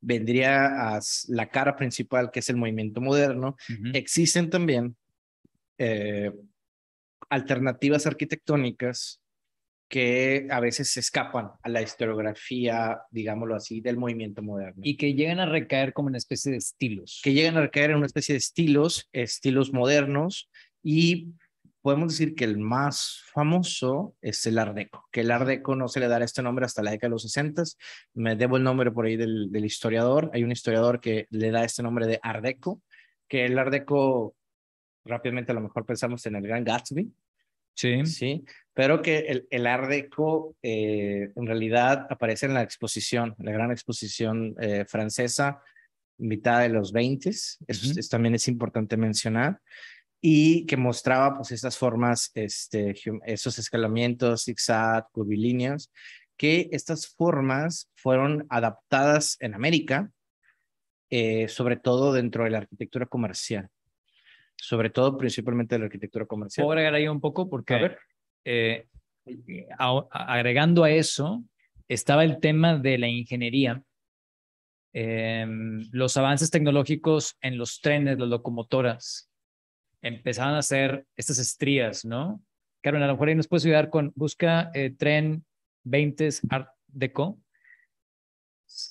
vendría a la cara principal, que es el movimiento moderno. Existen también eh, alternativas arquitectónicas que a veces se escapan a la historiografía, digámoslo así, del movimiento moderno. Y que llegan a recaer como una especie de estilos. Que llegan a recaer en una especie de estilos, estilos modernos, y podemos decir que el más famoso es el Ardeco, que el Ardeco no se le dará este nombre hasta la década de los 60. Me debo el nombre por ahí del, historiador. Hay un historiador que le da este nombre de Ardeco, que el Ardeco rápidamente a lo mejor pensamos en el Gran Gatsby. Sí. Sí, pero que el, Ardeco eh, en realidad aparece en la exposición, la gran exposición eh, francesa, mitad de los 20. Eso también es importante mencionar y que mostraba pues estas formas, este, esos escalamientos, zigzag, curvilíneas, que estas formas fueron adaptadas en América, eh, sobre todo dentro de la arquitectura comercial, sobre todo principalmente de la arquitectura comercial. Puedo agregar ahí un poco porque, a ver. Eh, eh, agregando a eso, estaba el tema de la ingeniería. Em, los avances tecnológicos en los trenes, las locomotoras, empezaban a hacer estas estrías, ¿no? Carmen, a lo mejor ahí nos puedes ayudar con, busca eh, tren 20 Art Deco.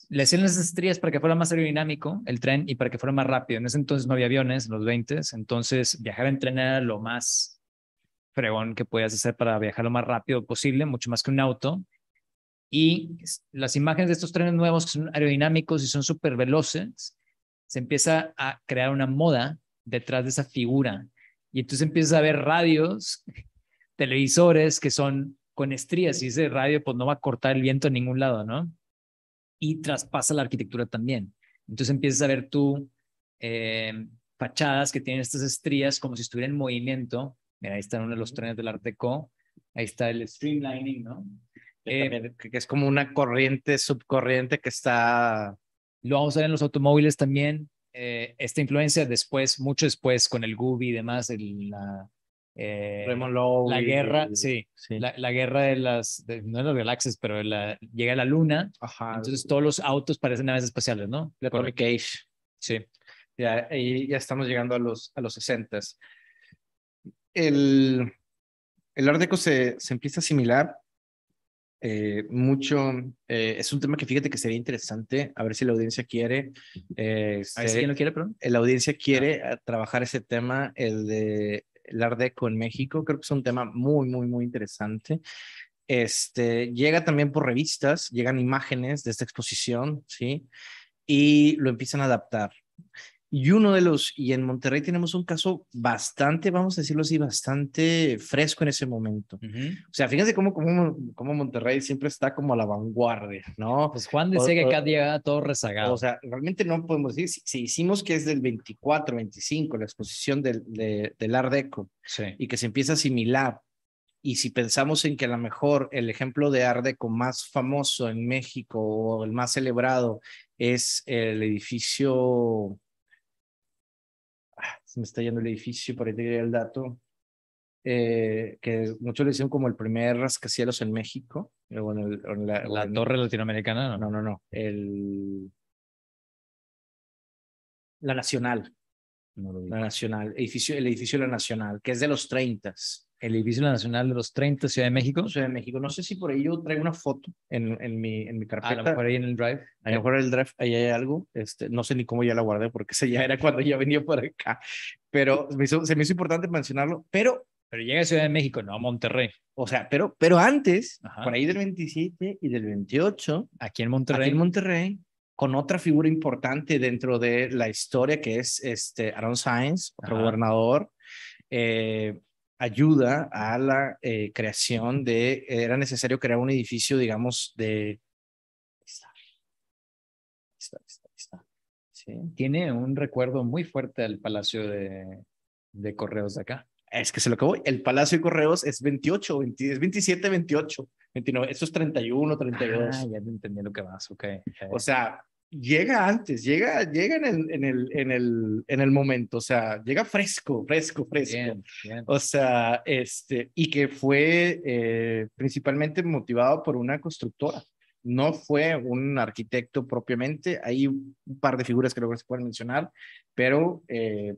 Le hacían las estrías para que fuera más aerodinámico el tren y para que fuera más rápido. En ese entonces no había aviones, los 20, entonces viajar en tren era lo más fregón que podías hacer para viajar lo más rápido posible, mucho más que un auto. Y las imágenes de estos trenes nuevos que son aerodinámicos y son súper veloces, se empieza a crear una moda detrás de esa figura. Y entonces empiezas a ver radios, televisores que son con estrías y ese radio pues no va a cortar el viento en ningún lado, ¿no? Y traspasa la arquitectura también. Entonces empiezas a ver tú eh, fachadas que tienen estas estrías como si estuvieran en movimiento. Mira, ahí están uno de los trenes del Arteco. Ahí está el streamlining, ¿no? Eh, que es como una corriente, subcorriente que está... Lo vamos a ver en los automóviles también. Eh, esta influencia después, mucho después, con el Gooby y demás, la, eh, la guerra, sí, La, guerra de las, no de los galaxias, pero llega a la luna, entonces todos los autos parecen naves espaciales, ¿no? La Sí. Ya, y ya estamos llegando a los, a los 60. El, el Art se, se empieza a asimilar eh, mucho, eh, es un tema que fíjate que sería interesante, a ver si la audiencia quiere. Eh, a ver si quiere, perdón. La audiencia quiere ah. trabajar ese tema, el de el Art Deco en México, creo que es un tema muy, muy, muy interesante. Este, llega también por revistas, llegan imágenes de esta exposición, ¿sí? Y lo empiezan a adaptar. Y uno de los, y en Monterrey tenemos un caso bastante, vamos a decirlo así, bastante fresco en ese momento. O sea, fíjense cómo, Monterrey siempre está como a la vanguardia, ¿no? Pues Juan dice que acá cada todo rezagado. O sea, realmente no podemos decir, si, hicimos que es del 24, 25, la exposición del, de, del Art Deco, y que se empieza a asimilar, y si pensamos en que a lo mejor el ejemplo de Art Deco más famoso en México o el más celebrado es el edificio me está yendo el edificio, por ahí te el dato, eh, que muchos le dicen como el primer rascacielos en México, eh, la, torre latinoamericana. No, no, no, el, la nacional. la nacional, edificio, el edificio de la nacional, que es de los 30 el edificio nacional de los 30, Ciudad de México. Ciudad de México. No sé si por ahí yo traigo una foto en, en, mi, en mi carpeta. A lo mejor ahí en el drive. A lo eh. mejor en el drive, ahí hay algo. Este, no sé ni cómo ya la guardé, porque ese ya era cuando ya venía por acá. Pero se me hizo importante mencionarlo. Pero pero llega a Ciudad de México, no a Monterrey. O sea, pero, pero antes, por ahí del 27 y del 28, aquí en Monterrey. Aquí en Monterrey, con otra figura importante dentro de la historia que es este Aaron Sainz, otro gobernador. Eh, ayuda a la eh, creación de, era necesario crear un edificio, digamos, de... Está, está, está, sí. Tiene un recuerdo muy fuerte al Palacio de, Correos de acá. Es que se lo que El Palacio de Correos es 28, 27, 28, 29. Eso es 31, 32. Ah, ya entendí lo que vas, okay, O sea, llega antes, llega, llegan en el, en el, en el, en el momento, o sea, llega fresco, fresco, fresco. O sea, este, y que fue eh, principalmente motivado por una constructora. No fue un arquitecto propiamente, hay un par de figuras que luego se pueden mencionar, pero eh,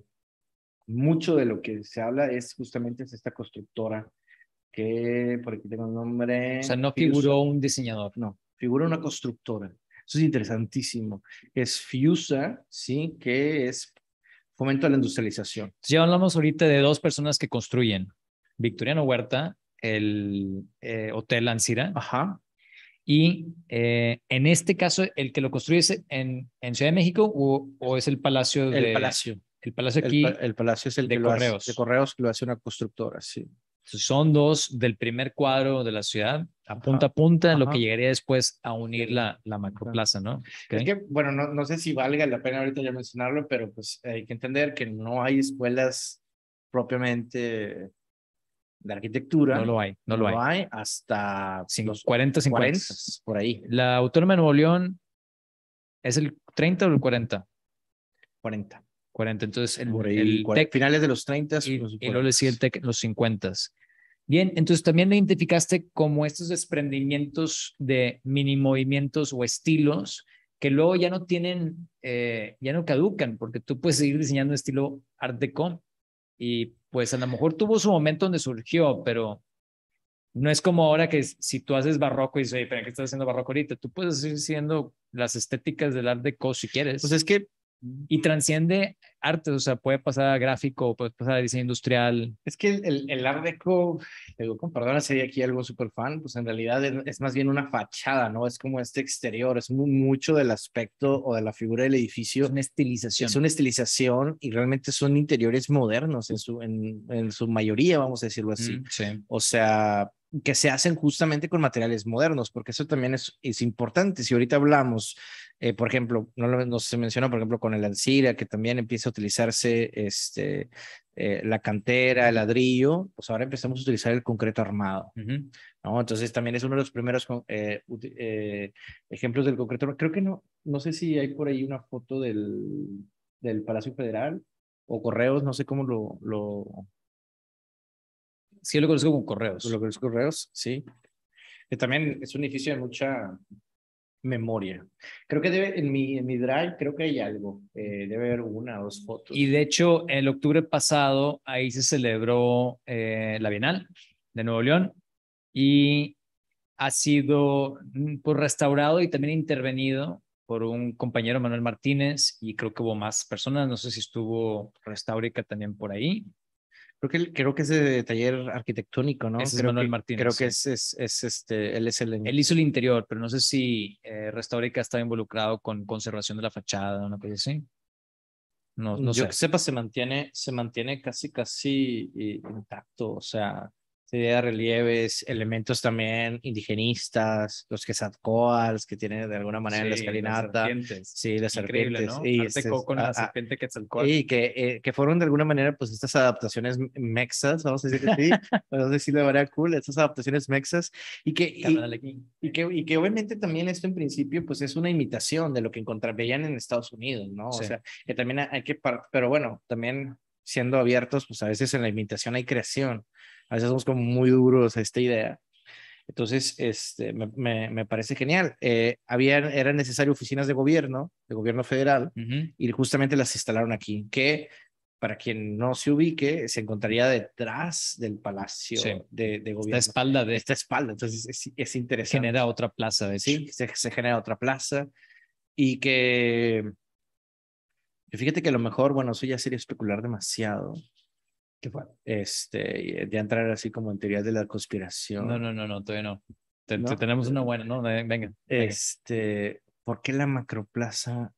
mucho de lo que se habla es justamente esta constructora que, por aquí tengo el nombre. O sea, no figuró un diseñador. No, figura una constructora. Eso es interesantísimo. Es FIUSA, ¿sí? Que es fomento a la industrialización. Ya hablamos ahorita de dos personas que construyen. Victoriano Huerta, el eh, Hotel Ansira. Ajá. Y eh, en este caso, el que lo construye es en, en Ciudad de México o, es el Palacio de... El Palacio. El Palacio aquí... El, Palacio es el de Correos. de Correos que lo hace una constructora, sí. Son dos del primer cuadro de la ciudad a punta a punta en lo que llegaría después a unir la, la macroplaza, ¿no? que, bueno, no, sé si valga la pena ahorita ya mencionarlo, pero pues hay que entender que no hay escuelas propiamente de arquitectura. No lo hay, no, lo, no hay. hasta los 40, 50. por ahí. La Autónoma de Nuevo León es el 30 o el 40? 40. 40, entonces el, finales de los 30 y, los y luego le sigue los 50. Bien, entonces también identificaste como estos desprendimientos de mini movimientos o estilos que luego ya no tienen, eh, ya no caducan, porque tú puedes seguir diseñando estilo Art Deco y pues a lo mejor tuvo su momento donde surgió, pero no es como ahora que si tú haces barroco y dices, ¿pero qué estás haciendo barroco ahorita? Tú puedes seguir siendo las estéticas del Art Deco si quieres. Pues es que y transciende arte, o sea, puede pasar a gráfico, puede pasar a diseño industrial. Es que el, el, Art Deco, digo, sería aquí algo súper fan, pues en realidad es, más bien una fachada, ¿no? Es como este exterior, es mucho del aspecto o de la figura del edificio. Es una estilización. Es una estilización y realmente son interiores modernos en su, en, en su mayoría, vamos a decirlo así. Mm, sí. O sea, que se hacen justamente con materiales modernos, porque eso también es, es importante. Si ahorita hablamos, eh, por ejemplo, no, se menciona, por ejemplo, con el ansira que también empieza a utilizarse este, eh, la cantera, el ladrillo, pues ahora empezamos a utilizar el concreto armado. Entonces también es uno de los primeros eh, ejemplos del concreto. Creo que no, no sé si hay por ahí una foto del, del Palacio Federal o correos, no sé cómo lo Sí, lo conozco como correos. Lo conozco correos, sí. Que también es un edificio de mucha memoria. Creo que debe, en mi, en mi drive creo que hay algo, eh, debe haber una o dos fotos. Y de hecho, el octubre pasado ahí se celebró eh, la Bienal de Nuevo León y ha sido mm, pues, restaurado y también intervenido por un compañero Manuel Martínez y creo que hubo más personas, no sé si estuvo Restaurica también por ahí. Creo que, creo que es de taller arquitectónico, ¿no? Ese es Manuel Martínez. Creo que es, es, este, él es el... Él hizo el interior, pero no sé si eh, Restaurica estaba involucrado con conservación de la fachada o una cosa así. No, no Yo que sepa, se mantiene, se mantiene casi, casi eh, intacto, o sea, se de relieves, elementos también indigenistas, los quetzalcoatl que tienen de alguna manera en la escalinata. sí, las serpientes. Y con la serpiente quetzalcoatl. Y que, eh, que fueron de alguna manera, pues estas adaptaciones mexas, vamos a decir que sí, vamos a decirle de manera cool, estas adaptaciones mexas. Y que, y, que, y obviamente también esto en principio, pues es una imitación de lo que encontraban en Estados Unidos, ¿no? O sea, que también hay que, pero bueno, también siendo abiertos, pues a veces en la imitación hay creación, a veces somos como muy duros a esta idea. Entonces, este, me, parece genial. Eh, había, eran necesarias oficinas de gobierno, de gobierno federal, y justamente las instalaron aquí, que para quien no se ubique, se encontraría detrás del palacio de, de, gobierno. Esta espalda de esta espalda, entonces es, interesante. Genera otra plaza, ¿ves? sí, se genera otra plaza y que fíjate que a lo mejor, bueno, eso ya sería especular demasiado. ¿Qué fue? Este, de entrar así como en teoría de la conspiración. No, no, no, no, todavía no. tenemos una buena, ¿no? Venga, Este, ¿por qué la macroplaza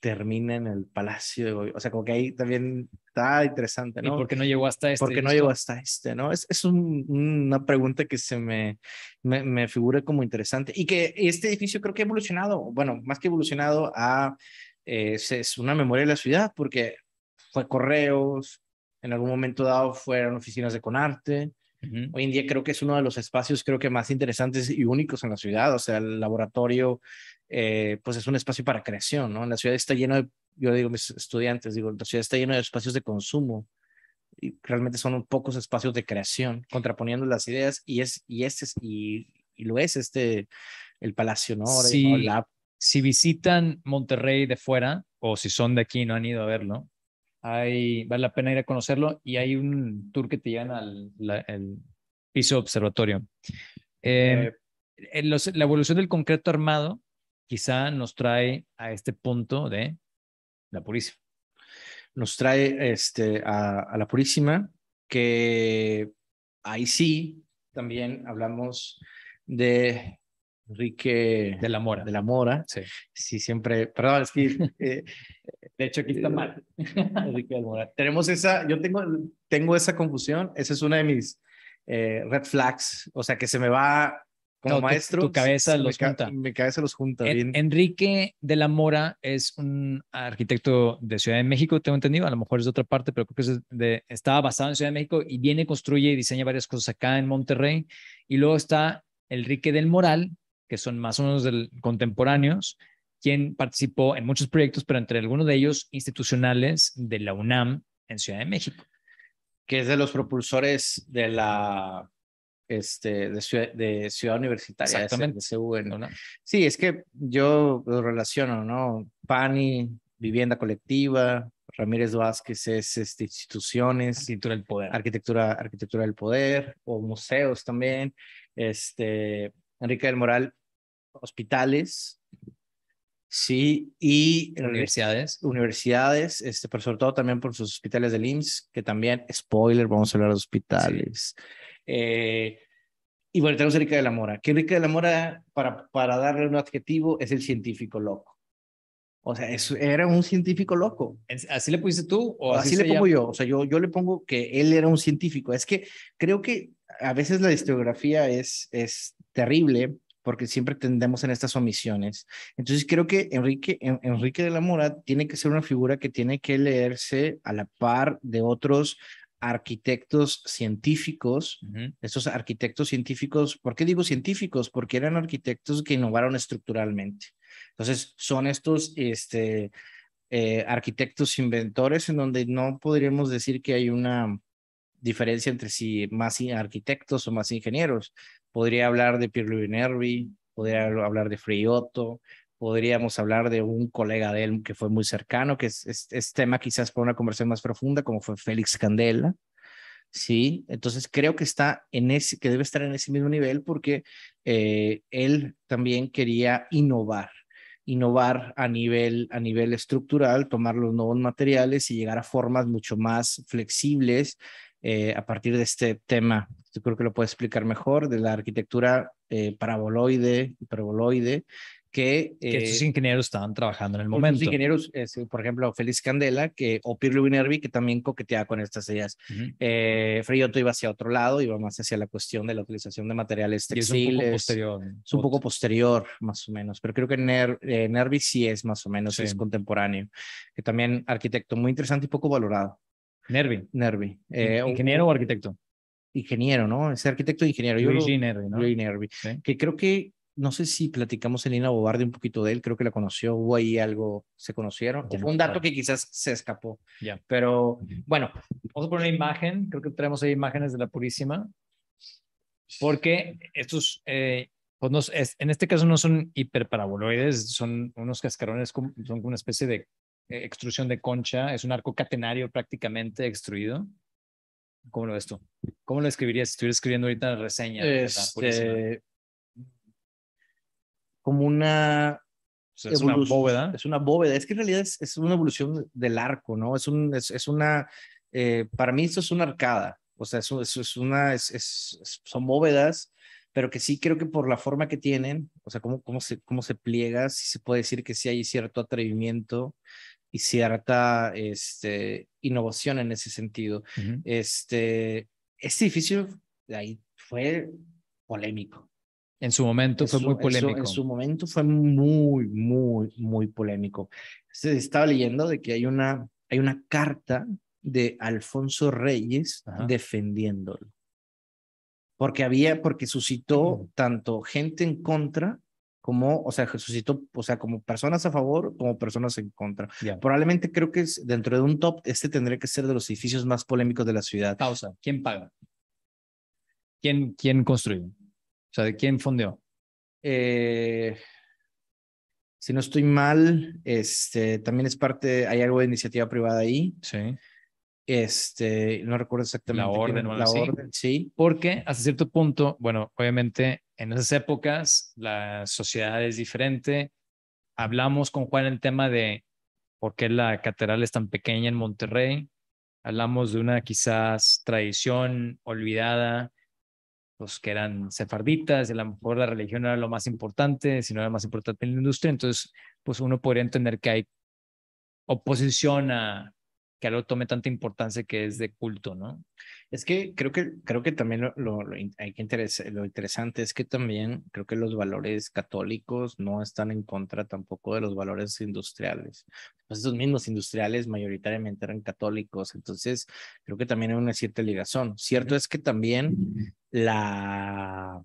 termina en el Palacio de O sea, como que ahí también está interesante, ¿no? ¿Y por qué no llegó hasta este? ¿Por qué no llegó hasta este, no? Es, es una pregunta que se me, me, me, figura como interesante. Y que este edificio creo que ha evolucionado, bueno, más que evolucionado, a es, eh, es una memoria de la ciudad porque fue correos, en algún momento dado fueron oficinas de Conarte. Hoy en día creo que es uno de los espacios creo que más interesantes y únicos en la ciudad, o sea, el laboratorio eh, pues es un espacio para creación, ¿no? La ciudad está lleno de, yo digo mis estudiantes, digo, la ciudad está llena de espacios de consumo y realmente son pocos espacios de creación, contraponiendo las ideas y es, y este, y, y lo es este, el palacio, ¿no? El lab si visitan Monterrey de fuera o si son de aquí y no han ido a verlo, hay, vale la pena ir a conocerlo y hay un tour que te llevan al el piso observatorio. Eh, eh, la evolución del concreto armado quizá nos trae a este punto de la purísima. Nos trae este, a la purísima, que ahí sí también hablamos de Enrique de la Mora. De la Mora. Sí. Sí, siempre. Perdón, es que. Eh, de hecho, aquí está eh, mal. Enrique de la Mora. Tenemos esa. Yo tengo, tengo esa confusión. Esa es una de mis eh, red flags. O sea, que se me va como maestro. Tu, cabeza los me junta. mi cabeza los junta. bien. Enrique de la Mora es un arquitecto de Ciudad de México, tengo entendido. A lo mejor es de otra parte, pero creo que estaba basado en Ciudad de México y viene, construye y diseña varias cosas acá en Monterrey. Y luego está Enrique del Moral, que son más o menos del, contemporáneos, quien participó en muchos proyectos, pero entre algunos de ellos institucionales de la UNAM en Ciudad de México. Que es de los propulsores de la este, de, ciudad, universitaria. Exactamente. De Sí, es que yo lo relaciono, ¿no? PANI, vivienda colectiva, Ramírez Vázquez es este, instituciones. Arquitectura del poder. Arquitectura, arquitectura del poder o museos también. Este, Enrique del Moral, hospitales, sí, y eh, universidades. Universidades, este, pero sobre todo también por sus hospitales del IMSS, que también, spoiler, vamos a hablar de hospitales. Eh, y bueno, tenemos a Enrique de la Mora, que Enrique de la Mora, para, para darle un adjetivo, es el científico loco. O sea, eso era un científico loco. ¿Así le pusiste tú? O así, le pongo yo. O sea, yo, yo le pongo que él era un científico. Es que creo que a veces la historiografía es, es terrible porque siempre tendemos en estas omisiones. Entonces creo que Enrique, Enrique de la Mora tiene que ser una figura que tiene que leerse a la par de otros arquitectos científicos, Estos arquitectos científicos, ¿por qué digo científicos? Porque eran arquitectos que innovaron estructuralmente. Entonces, son estos este, eh, arquitectos inventores en donde no podríamos decir que hay una diferencia entre si más arquitectos o más ingenieros. Podría hablar de Pierluigi Nervi, podría hablar de Friotto, podríamos hablar de un colega de él que fue muy cercano, que es, tema quizás para una conversación más profunda, como fue Félix Candela. Sí, entonces creo que está en ese, que debe estar en ese mismo nivel porque eh, él también quería innovar, innovar a nivel, a nivel estructural, tomar los nuevos materiales y llegar a formas mucho más flexibles eh, a partir de este tema. Yo creo que lo puede explicar mejor, de la arquitectura eh, paraboloide, hiperboloide, que, que, estos eh, ingenieros estaban trabajando en el momento. ingenieros, por ejemplo, Félix Candela que, o Pirlo Nervi, que también coqueteaba con estas ideas. Uh iba hacia otro lado, iba más hacia la cuestión de la utilización de materiales textiles. es un poco posterior. Es un poco posterior, más o menos, pero creo que Nervi sí es más o menos, es contemporáneo, que también arquitecto muy interesante y poco valorado. Nervi. Nervi. Eh, ¿Ingeniero o arquitecto? Ingeniero, ¿no? Es arquitecto e ingeniero. Luigi Nervi, ¿no? Luigi Nervi. Que creo que, no sé si platicamos Elena Bobarde un poquito de él, creo que la conoció, hubo ahí algo, se conocieron. Fue un dato que quizás se escapó. Ya. Pero bueno, vamos a poner una imagen, creo que tenemos ahí imágenes de la Purísima, porque estos... Eh, pues no, es, en este caso no son hiperparaboloides, son unos cascarones, son como una especie de eh, extrusión de concha, es un arco catenario prácticamente extruido. ¿Cómo lo ves tú? ¿Cómo lo escribirías si estuviera escribiendo ahorita la reseña? Este, como una... es una bóveda. Es una bóveda. Es que en realidad es, es una evolución del arco, ¿no? Es, un, es, es una... Eh, para mí esto es una arcada. O sea, es, es una... son bóvedas pero que sí creo que por la forma que tienen, o sea, cómo, cómo, se, cómo se pliega, sí se puede decir que sí hay cierto atrevimiento y cierta este, innovación en ese sentido. este, este edificio ahí fue polémico. En su momento fue muy polémico. En su, momento fue muy, muy, muy polémico. Se estaba leyendo de que hay una, hay una carta de Alfonso Reyes defendiéndolo. Porque había, porque suscitó tanto gente en contra como, o sea, Jesucito, o sea, como personas a favor, como personas en contra. Probablemente creo que es, dentro de un top, este tendría que ser de los edificios más polémicos de la ciudad. Pausa. ¿Quién paga? ¿Quién, quién construyó? O sea, ¿de quién fondeó? Eh, si no estoy mal, este, también es parte, hay algo de iniciativa privada ahí. Sí. Este, no recuerdo exactamente. La orden, quién, la orden, sí. Porque hasta cierto punto, bueno, obviamente en esas épocas la sociedad es diferente. Hablamos con Juan el tema de por qué la catedral es tan pequeña en Monterrey. Hablamos de una quizás tradición olvidada, los pues, que eran sefarditas, y a lo mejor la religión era lo más importante, sino no era más importante en la industria. Entonces, pues uno podría entender que hay oposición a que algo tome tanta importancia que es de culto, ¿no? Es que creo que, creo que también lo, hay que lo interesante es que también creo que los valores católicos no están en contra tampoco de los valores industriales. Pues esos mismos industriales mayoritariamente eran católicos, entonces creo que también hay una cierta ligazón. Cierto es que también la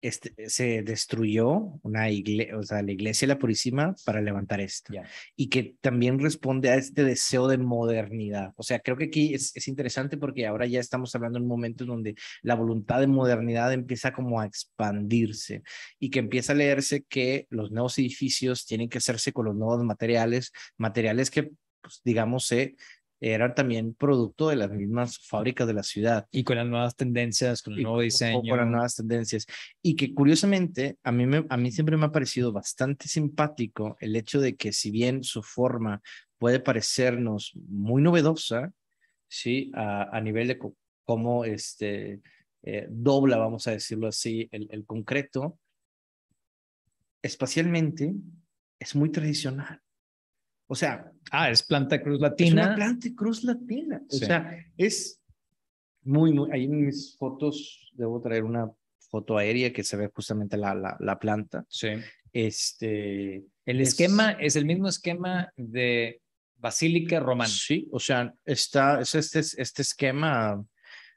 este, se destruyó una iglesia, o sea, la iglesia la Purísima para levantar esto. Y que también responde a este deseo de modernidad. O sea, creo que aquí es, interesante porque ahora ya estamos hablando en un momento donde la voluntad de modernidad empieza como a expandirse y que empieza a leerse que los nuevos edificios tienen que hacerse con los nuevos materiales, materiales que, pues, digamos, se era también producto de las mismas fábricas de la ciudad. Y con las nuevas tendencias, con el nuevo diseño. con las nuevas tendencias. Y que curiosamente, a mí, me, a mí siempre me ha parecido bastante simpático el hecho de que si bien su forma puede parecernos muy novedosa, ¿sí? A, a nivel de cómo este, eh, dobla, vamos a decirlo así, el, el concreto, espacialmente es muy tradicional. O sea. Ah, es planta cruz latina. Es una planta cruz latina. O sea, es muy, muy. Ahí en mis fotos debo traer una foto aérea que se ve justamente la, la, planta. Sí. Este. El esquema es el mismo esquema de Basílica Romana. Sí, o sea, está, es este, este esquema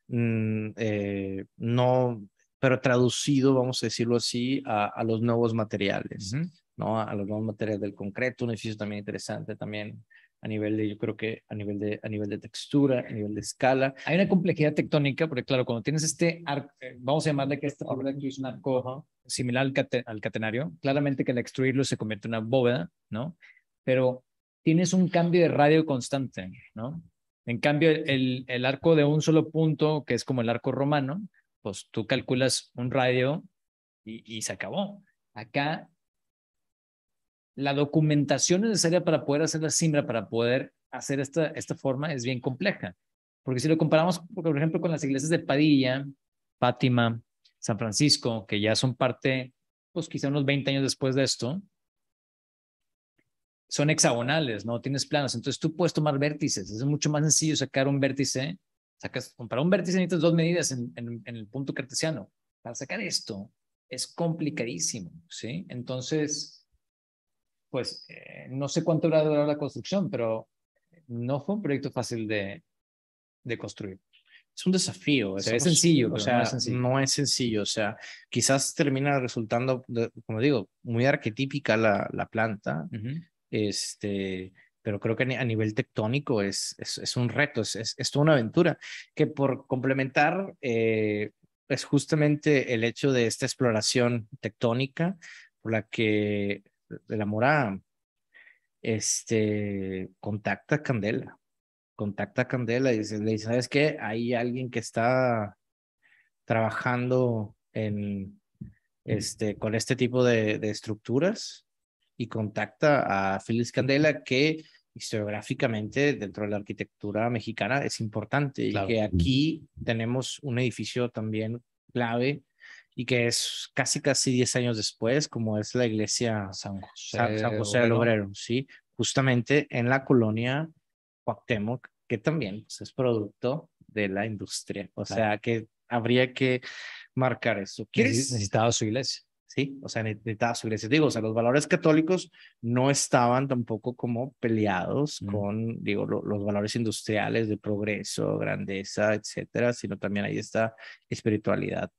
mm, eh, no, pero traducido, vamos a decirlo así, a, los nuevos materiales. A, los nuevos materiales del concreto, un ejercicio también interesante también a nivel de, yo creo que a nivel de, a nivel de textura, a nivel de escala. Hay una complejidad tectónica, porque claro, cuando tienes este arco, eh, vamos a llamarle que este es un arco similar al, catenario, claramente que al extruirlo se convierte en una bóveda, ¿no? Pero tienes un cambio de radio constante, ¿no? En cambio, el, arco de un solo punto, que es como el arco romano, pues tú calculas un radio y, y se acabó. Acá la documentación necesaria para poder hacer la simbra, para poder hacer esta, esta forma, es bien compleja. Porque si lo comparamos, por ejemplo, con las iglesias de Padilla, Fátima, San Francisco, que ya son parte, pues quizá unos 20 años después de esto, son hexagonales, no tienes planos. Entonces tú puedes tomar vértices. Es mucho más sencillo sacar un vértice. Sacas, para un vértice necesitas dos medidas en el punto cartesiano. Para sacar esto es complicadísimo, ¿sí? Entonces, pues eh, no sé cuánto va durado la construcción, pero no fue un proyecto fácil de, construir. Es un desafío. es sencillo, o sea, no es sencillo. O sea, quizás termina resultando, como digo, muy arquetípica la, la planta, este, pero creo que a nivel tectónico es, es, un reto, es, es, toda una aventura. Que por complementar, eh, es justamente el hecho de esta exploración tectónica por la que de la Mora, este, contacta a Candela, contacta a Candela y le dice, ¿sabes qué? Hay alguien que está trabajando en, este, con este tipo de, estructuras y contacta a Félix Candela que historiográficamente dentro de la arquitectura mexicana es importante y que aquí tenemos un edificio también clave y que es casi, casi 10 años después, como es la iglesia San José, San, del eh, Obrero, ¿sí? Justamente en la colonia Cuauhtémoc, que también pues, es producto de la industria. O sea, que habría que marcar eso. ¿Quieres? Necesitaba su iglesia. Sí, o sea, necesitaba su iglesia. Digo, o sea, los valores católicos no estaban tampoco como peleados mm. con, digo, los valores industriales de progreso, grandeza, etcétera, sino también ahí está espiritualidad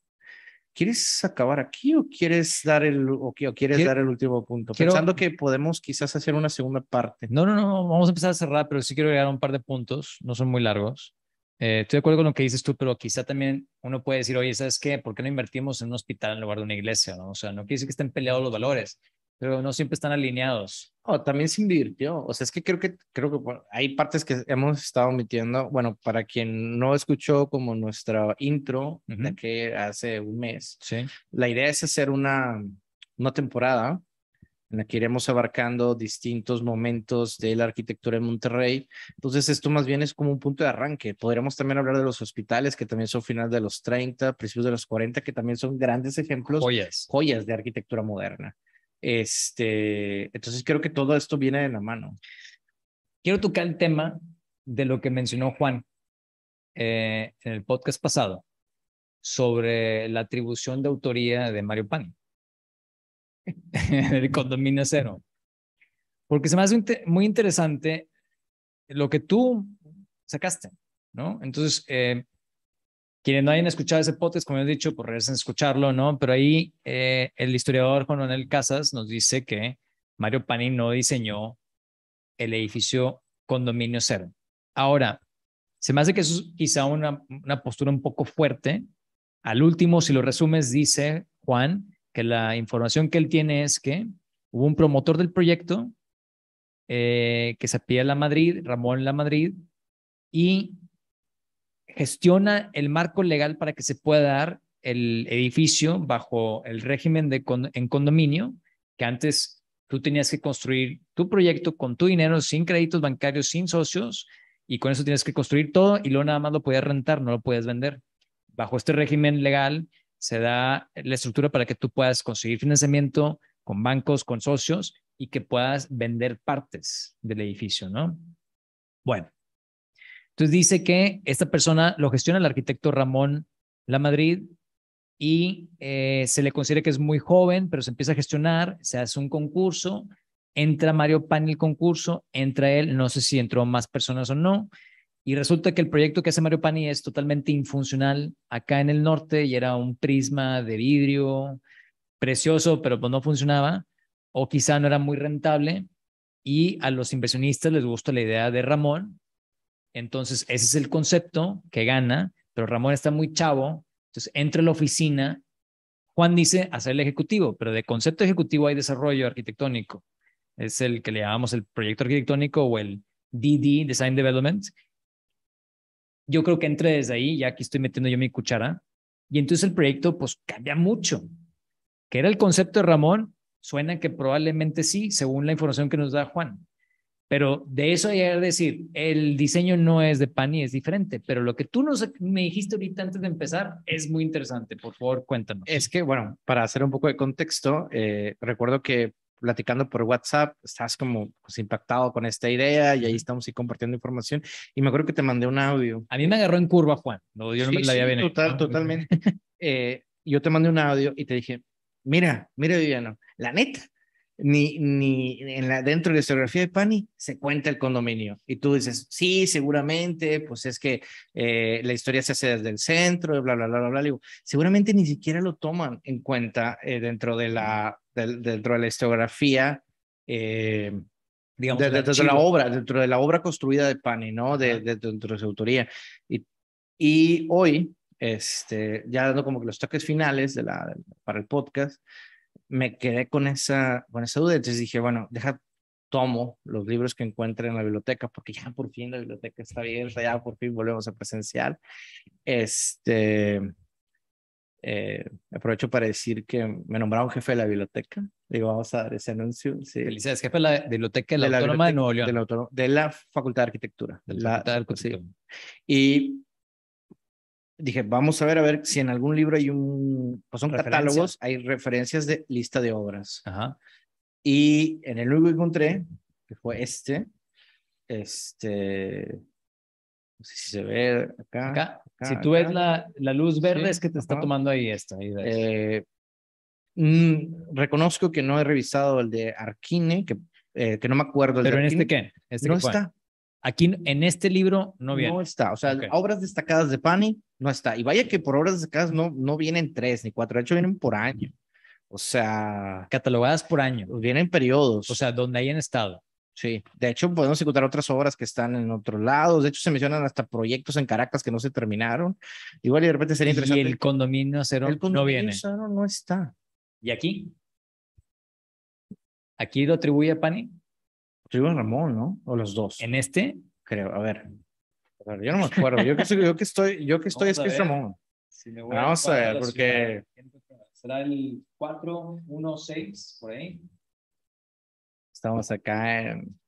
¿quieres acabar aquí o quieres dar el, o, quieres dar el último punto? Pensando que podemos quizás hacer una segunda parte. No, no, no, vamos a empezar a cerrar, pero sí quiero agregar un par de puntos, no son muy largos. Eh, estoy de acuerdo con lo que dices tú, pero quizá también uno puede decir, oye, ¿sabes qué? ¿Por qué no invertimos en un hospital en lugar de una iglesia? O sea, no quiere decir que estén peleados los valores, pero no siempre están alineados. Oh, también se invirtió. O sea, es que creo que, creo que hay partes que hemos estado omitiendo. Bueno, para quien no escuchó como nuestra intro de que hace un mes, sí. la idea es hacer una, una temporada en la que iremos abarcando distintos momentos de la arquitectura en Monterrey. Entonces, esto más bien es como un punto de arranque. Podremos también hablar de los hospitales, que también son finales de los 30, principios de los 40, que también son grandes ejemplos, joyas de arquitectura moderna. Este, entonces creo que todo esto viene de la mano. Quiero tocar el tema de lo que mencionó Juan eh, en el podcast pasado sobre la atribución de autoría de Mario Pani, el condominio cero. Porque se me hace muy interesante lo que tú sacaste, ¿no? Entonces, eh, quienes no hayan escuchado ese potes, como he dicho, por pues regresen a escucharlo, ¿no? Pero ahí eh, el historiador Juan Manuel Casas nos dice que Mario Panin no diseñó el edificio condominio cero. Ahora, se me hace que eso es quizá una, una postura un poco fuerte. Al último, si lo resumes, dice Juan que la información que él tiene es que hubo un promotor del proyecto eh, que se pide a la Madrid, Ramón La Madrid, y gestiona el marco legal para que se pueda dar el edificio bajo el régimen de en condominio, que antes tú tenías que construir tu proyecto con tu dinero, sin créditos bancarios, sin socios, y con eso tienes que construir todo y luego nada más lo podías rentar, no lo puedes vender. Bajo este régimen legal se da la estructura para que tú puedas conseguir financiamiento con bancos, con socios y que puedas vender partes del edificio, ¿no? Bueno, entonces dice que esta persona lo gestiona el arquitecto Ramón La Madrid y eh, se le considera que es muy joven, pero se empieza a gestionar, se hace un concurso, entra Mario Pan en el concurso, entra él, no sé si entró más personas o no, y resulta que el proyecto que hace Mario Pani es totalmente infuncional acá en el norte y era un prisma de vidrio precioso, pero pues no funcionaba o quizá no era muy rentable y a los inversionistas les gusta la idea de Ramón entonces, ese es el concepto que gana, pero Ramón está muy chavo, entonces entra a la oficina. Juan dice hacer el ejecutivo, pero de concepto ejecutivo hay desarrollo arquitectónico. Es el que le llamamos el proyecto arquitectónico o el DD, Design Development. Yo creo que entre desde ahí, ya aquí estoy metiendo yo mi cuchara, y entonces el proyecto pues cambia mucho. Que era el concepto de Ramón, suena que probablemente sí, según la información que nos da Juan. Pero de eso hay que decir, el diseño no es de pan y es diferente, pero lo que tú nos, me dijiste ahorita antes de empezar es muy interesante. Por favor, cuéntanos. Es que, bueno, para hacer un poco de contexto, eh, recuerdo que platicando por WhatsApp, estás como pues, impactado con esta idea y ahí estamos y compartiendo información. Y me acuerdo que te mandé un audio. A mí me agarró en curva, Juan. yo la había venido. Total, totalmente. Eh, yo te mandé un audio y te dije, mira, mira, Viviano, la neta, ni, ni en la, dentro de la historiografía de Pani se cuenta el condominio. Y tú dices, sí, seguramente, pues es que eh, la historia se hace desde el centro, bla, bla, bla, bla, bla. Digo, seguramente ni siquiera lo toman en cuenta eh, dentro, de la, dentro de la historiografía. Eh, digamos, dentro de la obra, dentro de la obra construida de Pani, ¿no? dentro de su autoría. Y, y hoy, este, ya dando como que los toques finales de la, para el podcast, me quedé con esa, con esa duda. Entonces dije, bueno, deja, tomo los libros que encuentre en la biblioteca, porque ya por fin la biblioteca está bien, ya por fin volvemos a presenciar. Este, eh, aprovecho para decir que me nombraron jefe de la biblioteca. Digo, vamos a dar ese anuncio. Sí. Felicidades, jefe de la biblioteca de la, Autónoma de Nuevo León. De la, de la Facultad de Arquitectura. De la, Y dije, vamos a ver, a ver si en algún libro hay un, pues son catálogos, hay referencias de lista de obras. Ajá. Y en el único encontré, que fue este, este, no sé si se ve acá. acá. si tú ves la, la, luz verde, es que te está tomando ahí esta. Eh, mm, reconozco que no he revisado el de Arquine, que, eh, que no me acuerdo. ¿Pero en este qué? Este no qué está. Aquí en este libro no viene. No está, o sea, obras destacadas de Pani no está. Y vaya que por obras destacadas no, no vienen tres ni cuatro, de hecho vienen por año. O sea. Catalogadas por año. Pues vienen periodos. O sea, donde hayan estado. Sí, de hecho podemos encontrar otras obras que están en otros lados, de hecho se mencionan hasta proyectos en Caracas que no se terminaron, igual y de repente sería interesante. Y el condominio cero no viene. no está. ¿Y aquí? ¿Aquí lo atribuye a Pani? Pues Ramón, ¿no? O los dos. En este, creo. A ver. yo no me acuerdo. Yo que, yo que estoy, yo que estoy es Ramón. Vamos a, ver, porque. será el 416, por ahí. Estamos acá en.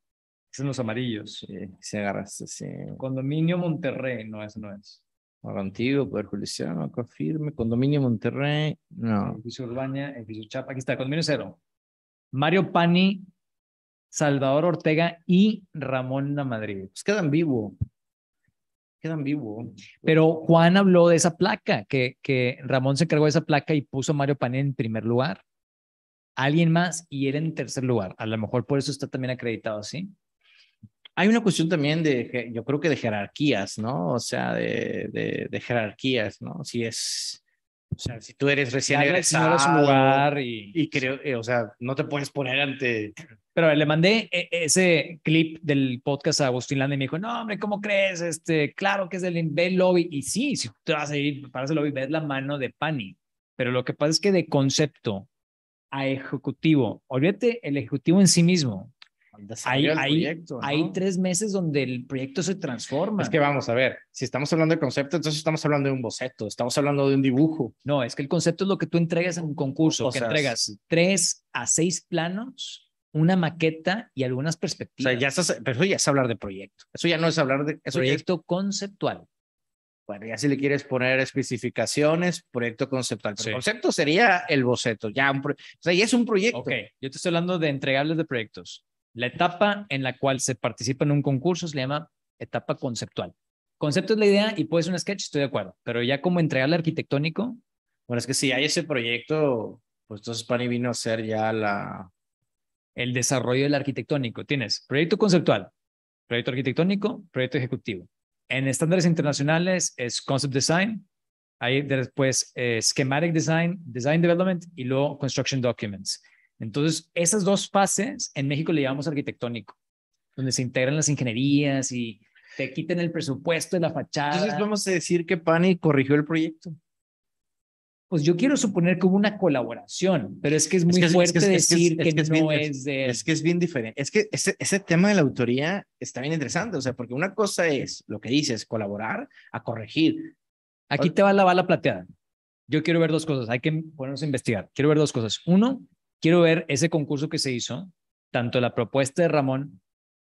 Son los amarillos. Sí, se agarraste, sí. Condominio Monterrey, no, es, no es. O antiguo, Poder Judicial, no firme. Condominio Monterrey, no. Edificio Urbaña, Edificio Chapa, aquí está, Condominio Cero. Mario Pani Salvador Ortega y Ramón Madrid Pues quedan vivo. Quedan vivo. Pero Juan habló de esa placa, que, que Ramón se encargó de esa placa y puso Mario Pané en primer lugar. Alguien más y él en tercer lugar. A lo mejor por eso está también acreditado así. Hay una cuestión también de, yo creo que de jerarquías, ¿no? O sea, de, de, jerarquías, ¿no? Si es, o sea, si tú eres recién egresado. su lugar y... y creo, eh, o sea, no te puedes poner ante pero le mandé eh, ese clip del podcast a Agustín Landa y me dijo, no, hombre, ¿cómo crees? Este, claro que es el B Lobby. Y sí, si tú vas a ir para ese lobby, ves la mano de Pani. Pero lo que pasa es que de concepto a ejecutivo, olvídate el ejecutivo en sí mismo. Hay, tres meses donde el proyecto se transforma. Es que vamos a ver, si estamos hablando de concepto, entonces estamos hablando de un boceto, estamos hablando de un dibujo. No, es que el concepto es lo que tú entregas en un concurso, o que sea, entregas tres a seis planos una maqueta y algunas perspectivas. ya estás, pero eso ya es hablar de proyecto. Eso ya no es hablar de... proyecto conceptual. Bueno, ya si le quieres poner especificaciones, proyecto conceptual. Pero concepto sería el boceto. Ya un, o sea, ya es un proyecto. Ok, yo te estoy hablando de entregables de proyectos. La etapa en la cual se participa en un concurso se le llama etapa conceptual. Concepto es la idea y puedes un sketch, estoy de acuerdo. Pero ya como entregable arquitectónico... Bueno, es que si hay ese proyecto, pues entonces Pani vino a ser ya la el desarrollo del arquitectónico. Tienes proyecto conceptual, proyecto arquitectónico, proyecto ejecutivo. En estándares internacionales es concept design, ahí después schematic design, design development y luego construction documents. Entonces, esas dos fases en México le llamamos arquitectónico, donde se integran las ingenierías y te quiten el presupuesto de la fachada. Entonces, vamos a decir que Pani corrigió el proyecto pues yo quiero suponer que hubo una colaboración, pero es que es muy fuerte decir que, no es de... Es que es bien diferente. Es que ese, ese, tema de la autoría está bien interesante, o sea, porque una cosa es lo que dices, colaborar a corregir. Aquí te va la bala plateada. Yo quiero ver dos cosas, hay que ponernos a investigar. Quiero ver dos cosas. Uno, quiero ver ese concurso que se hizo, tanto la propuesta de Ramón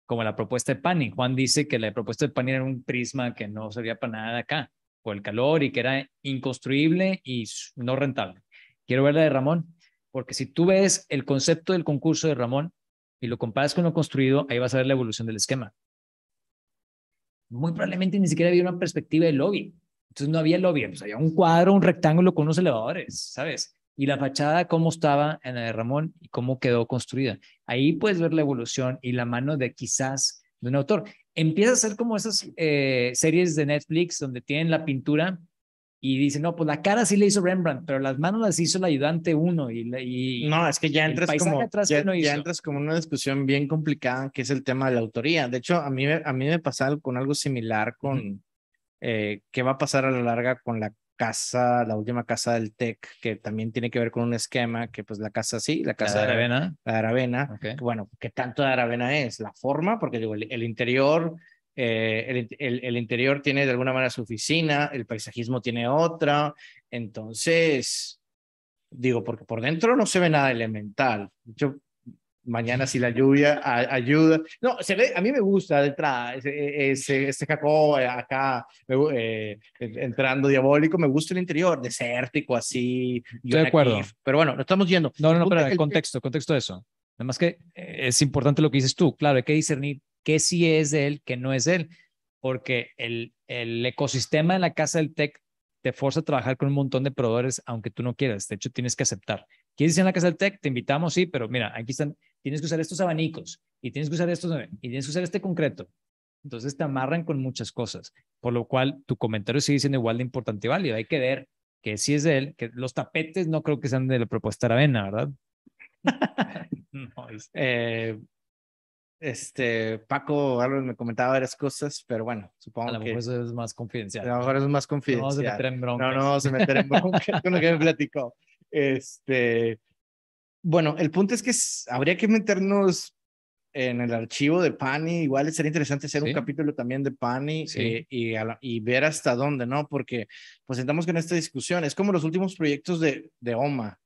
como la propuesta de Pani. Juan dice que la propuesta de Pani era un prisma que no servía para nada de acá o el calor y que era inconstruible y no rentable. Quiero ver la de Ramón, porque si tú ves el concepto del concurso de Ramón y lo comparas con lo construido, ahí vas a ver la evolución del esquema. Muy probablemente ni siquiera había una perspectiva de lobby. Entonces no había lobby, pues había un cuadro, un rectángulo con unos elevadores, ¿sabes? Y la fachada, cómo estaba en la de Ramón y cómo quedó construida. Ahí puedes ver la evolución y la mano de quizás de un autor empieza a ser como esas eh, series de Netflix donde tienen la pintura y dicen, no, pues la cara sí le hizo Rembrandt, pero las manos las hizo el ayudante uno. Y, no, es que ya entras, como, ya, entras como una discusión bien complicada que es el tema de la autoría. De hecho, a mí, a mí me pasa con algo similar con... Eh, qué va a pasar a la larga con la casa, la última casa del TEC, que también tiene que ver con un esquema, que pues la casa sí, la casa de Aravena. La Aravena. bueno, ¿qué tanto de Aravena es? La forma, porque digo, el, interior, eh, el, interior tiene de alguna manera su oficina, el paisajismo tiene otra, entonces, digo, porque por dentro no se ve nada elemental. Yo mañana si la lluvia ayuda. No, se ve, a mí me gusta detrás entrada ese, ese, este eh, acá eh, entrando diabólico, me gusta el interior, desértico, así. Estoy de acuerdo. pero bueno, no estamos yendo. No, no, no, pero el, contexto, contexto de eso. Nada más que eh, es importante lo que dices tú, claro, hay que discernir qué sí es él, qué no es él, porque el, el ecosistema en la casa del tech te forza a trabajar con un montón de proveedores, aunque tú no quieras. De hecho, tienes que aceptar. ¿Quieres ir a la casa del tech? Te invitamos, sí, pero mira, aquí están, tienes que usar estos abanicos y tienes que usar estos y tienes que usar este concreto. Entonces te amarran con muchas cosas, por lo cual tu comentario sigue siendo igual de importante y válido. Hay que ver que si sí es de él, que los tapetes no creo que sean de la propuesta Aravena, ¿verdad? no, es... Eh, este, Paco me comentaba varias cosas, pero bueno, supongo que... A lo mejor eso es más confidencial. A lo mejor es más confidencial. No se meter en No, no, se meter en bronca con lo que me platicó. Este, bueno, el punto es que habría que meternos en el archivo de Pani, igual sería interesante hacer un capítulo también de Pani eh, y, y, ver hasta dónde, ¿no? Porque pues estamos con esta discusión es como los últimos proyectos de, de OMA.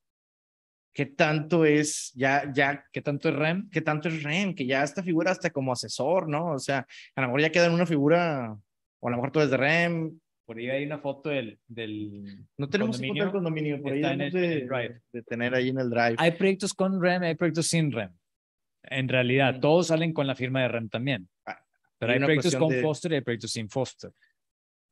¿Qué tanto es ya, ya? ¿Qué tanto es REM? ¿Qué tanto es REM? Que ya esta figura hasta como asesor, ¿no? O sea, a lo mejor ya queda en una figura, o a lo mejor todo es de REM, por ahí hay una foto del. del no tenemos condominio. foto del condominio, por ahí en de, tener ahí en el drive. Hay proyectos con REM, hay proyectos sin REM. En realidad, mm. todos salen con la firma de REM también. Ah, pero hay, proyectos con Foster y hay proyectos sin Foster.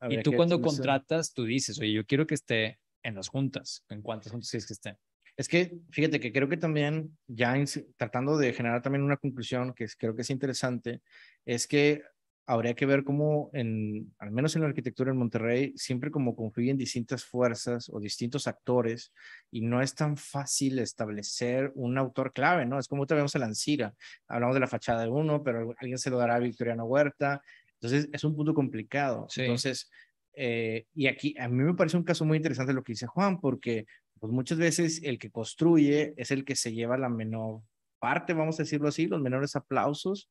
y tú cuando contratas, tú dices, oye, yo quiero que esté en las juntas. ¿En cuántas juntas quieres que esté? Es que, fíjate que creo que también, ya tratando de generar también una conclusión que creo que es interesante, es que habría que ver cómo, en, al menos en la arquitectura en Monterrey, siempre como confluyen distintas fuerzas o distintos actores y no es tan fácil establecer un autor clave, ¿no? Es como te vemos a Ancira, hablamos de la fachada de uno, pero alguien se lo dará a Victoriano Huerta, entonces es un punto complicado. Entonces, eh, y aquí a mí me parece un caso muy interesante lo que dice Juan, porque pues muchas veces el que construye es el que se lleva la menor parte, vamos a decirlo así, los menores aplausos,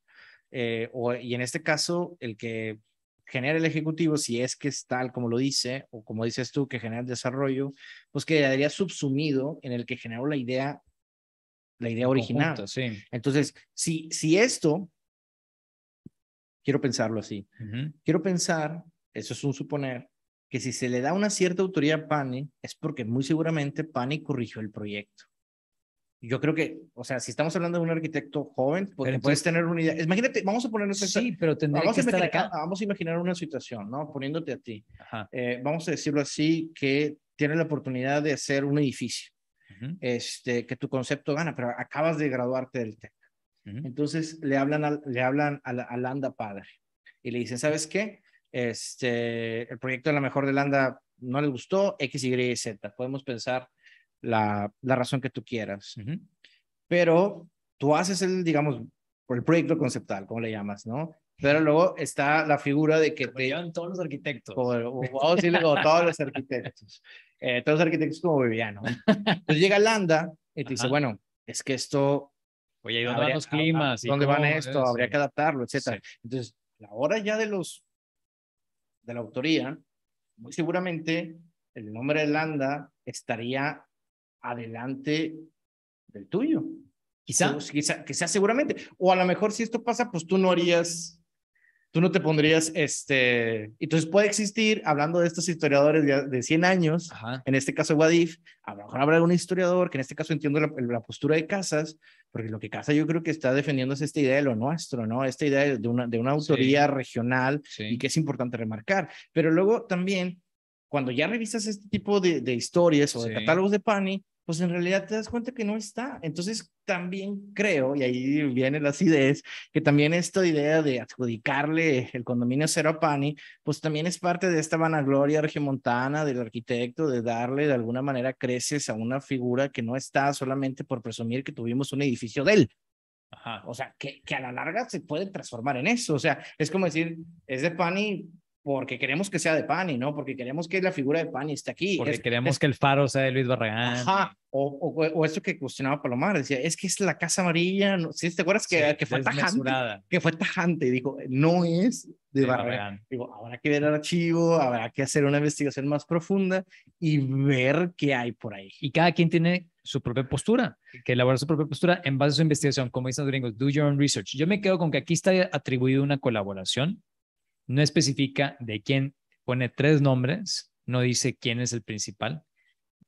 eh, y en este caso, el que genera el ejecutivo, si es que es tal como lo dice, o como dices tú, que genera el desarrollo, pues quedaría subsumido en el que generó la idea, la idea original. Entonces, si, si esto, quiero pensarlo así, quiero pensar, eso es un suponer, que si se le da una cierta autoría a Pani, es porque muy seguramente Pani corrigió el proyecto yo creo que, o sea, si estamos hablando de un arquitecto joven, porque puedes tener una idea. Imagínate, vamos a ponernos. Sí, pero tendría que estar acá. Vamos a imaginar una situación, ¿no? Poniéndote a ti. Eh, vamos a decirlo así, que tiene la oportunidad de hacer un edificio, este, que tu concepto gana, pero acabas de graduarte del TEC. Entonces le hablan, a, le hablan a, Landa Padre y le dicen, ¿sabes qué? Este, el proyecto de la mejor de Landa no le gustó, X, Y, Z. Podemos pensar la, la razón que tú quieras. Pero tú haces el, digamos, el proyecto conceptual, como le llamas, ¿no? Pero luego está la figura de que... Te... todos los arquitectos. todos los arquitectos. Eh, todos los arquitectos como Viviano. Entonces llega Landa y te dice, bueno, es que esto... Oye, ¿y dónde los climas? ¿Dónde van esto? Habría que adaptarlo, etcétera. Entonces, la hora ya de los... de la autoría, muy seguramente el nombre de Landa estaría adelante del tuyo. Quizá. Pues, quizá, seguramente. O a lo mejor si esto pasa, pues tú no harías, tú no te pondrías, este, entonces puede existir, hablando de estos historiadores de, de 100 años, en este caso Guadif a lo mejor habrá algún historiador que en este caso entiendo la, postura de Casas, porque lo que Casas yo creo que está defendiendo es esta idea de lo nuestro, ¿no? Esta idea de una, de una autoría regional y que es importante remarcar. Pero luego también cuando ya revisas este tipo de, historias o de catálogos de Pani, pues en realidad te das cuenta que no está. Entonces también creo, y ahí vienen las ideas, que también esta idea de adjudicarle el condominio cero a Pani, pues también es parte de esta vanagloria regimontana del arquitecto, de darle de alguna manera creces a una figura que no está solamente por presumir que tuvimos un edificio de él. Ajá. O sea, que, que a la larga se puede transformar en eso. O sea, es como decir, es de Pani, porque queremos que sea de Pani, ¿no? Porque queremos que la figura de Pani esté aquí. Porque queremos que el faro sea de Luis Barragán. Ajá, o, o, eso que cuestionaba Palomar, decía, es que es la Casa Amarilla, ¿no? ¿Sí ¿te acuerdas que, que fue tajante? Que fue tajante y dijo, no es de, Barragán. Digo, habrá que ver el archivo, habrá que hacer una investigación más profunda y ver qué hay por ahí. Y cada quien tiene su propia postura, que elabora su propia postura en base a su investigación, como dicen los gringos, do your own research. Yo me quedo con que aquí está atribuido una colaboración no especifica de quién, pone tres nombres, no dice quién es el principal,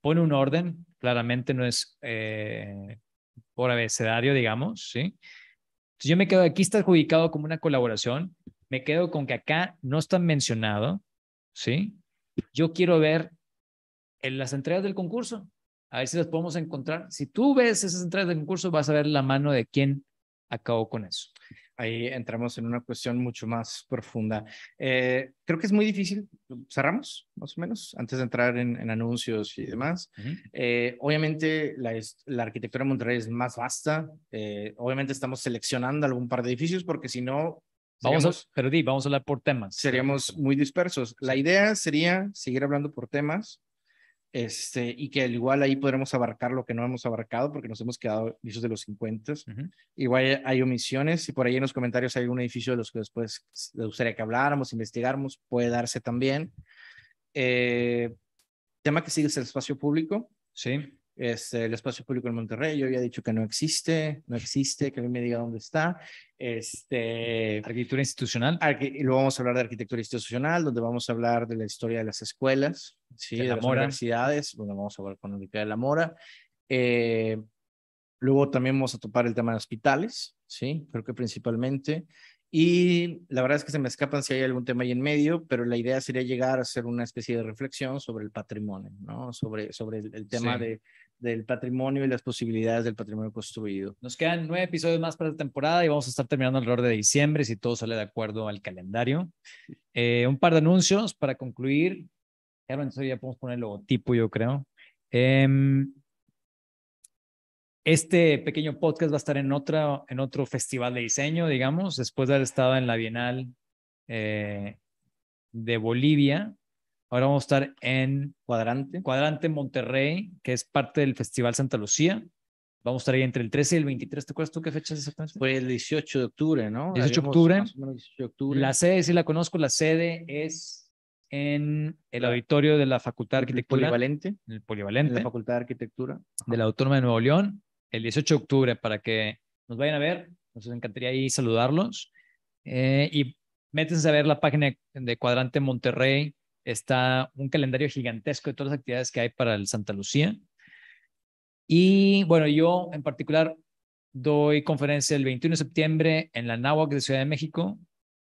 pone un orden, claramente no es eh, por abecedario, digamos, ¿sí? yo me quedo, aquí está adjudicado como una colaboración, me quedo con que acá no está mencionado, ¿sí? Yo quiero ver las entregas del concurso, a ver si las podemos encontrar. Si tú ves esas entregas del concurso, vas a ver la mano de quién acabó con eso ahí entramos en una cuestión mucho más profunda. Eh, creo que es muy difícil, cerramos más o menos, antes de entrar en, anuncios y demás. Eh, obviamente la, arquitectura de Monterrey es más vasta, eh, obviamente estamos seleccionando algún par de edificios porque si no... Vamos a, pero vamos a hablar por temas. Seríamos muy dispersos. La idea sería seguir hablando por temas, este, y que al igual ahí podremos abarcar lo que no hemos abarcado porque nos hemos quedado inicios de los 50. Igual hay omisiones y por ahí en los comentarios hay un edificio de los que después le gustaría que habláramos, investigáramos, puede darse también. Eh, tema que sigue es el espacio público. Sí. Este, el espacio público en Monterrey, yo había dicho que no existe, no existe, que alguien me diga dónde está. Este, arquitectura institucional. y luego vamos a hablar de arquitectura institucional, donde vamos a hablar de la historia de las escuelas, ¿sí? de, las universidades, donde vamos a hablar con Enrique de la Mora. Eh, luego también vamos a topar el tema de hospitales, ¿sí? creo que principalmente. Y la verdad es que se me escapan si hay algún tema ahí en medio, pero la idea sería llegar a hacer una especie de reflexión sobre el patrimonio, ¿no? Sobre, sobre el, tema de, del patrimonio y las posibilidades del patrimonio construido. Nos quedan nueve episodios más para la temporada y vamos a estar terminando alrededor de diciembre, si todo sale de acuerdo al calendario. Eh, un par de anuncios para concluir. ya podemos poner el logotipo, yo creo. Em, este pequeño podcast va a estar en, otra, en otro festival de diseño, digamos, después de haber estado en la Bienal eh, de Bolivia, Ahora vamos a estar en Cuadrante, Cuadrante Monterrey, que es parte del Festival Santa Lucía. Vamos a estar ahí entre el 13 y el 23. ¿Te acuerdas tú qué fecha es exactamente? Fue el 18 de octubre, ¿no? 18 de octubre. 18 de octubre. La sede, sí la conozco, la sede es en el auditorio de la Facultad de Arquitectura. Polivalente. El Polivalente. De la Facultad de Arquitectura. De la Autónoma de Nuevo León, el 18 de octubre, para que nos vayan a ver. Nos encantaría ahí saludarlos. Eh, y métense a ver la página de Cuadrante Monterrey está un calendario gigantesco de todas las actividades que hay para el Santa Lucía. Y bueno, yo en particular doy conferencia el 21 de septiembre en la Náhuac de Ciudad de México,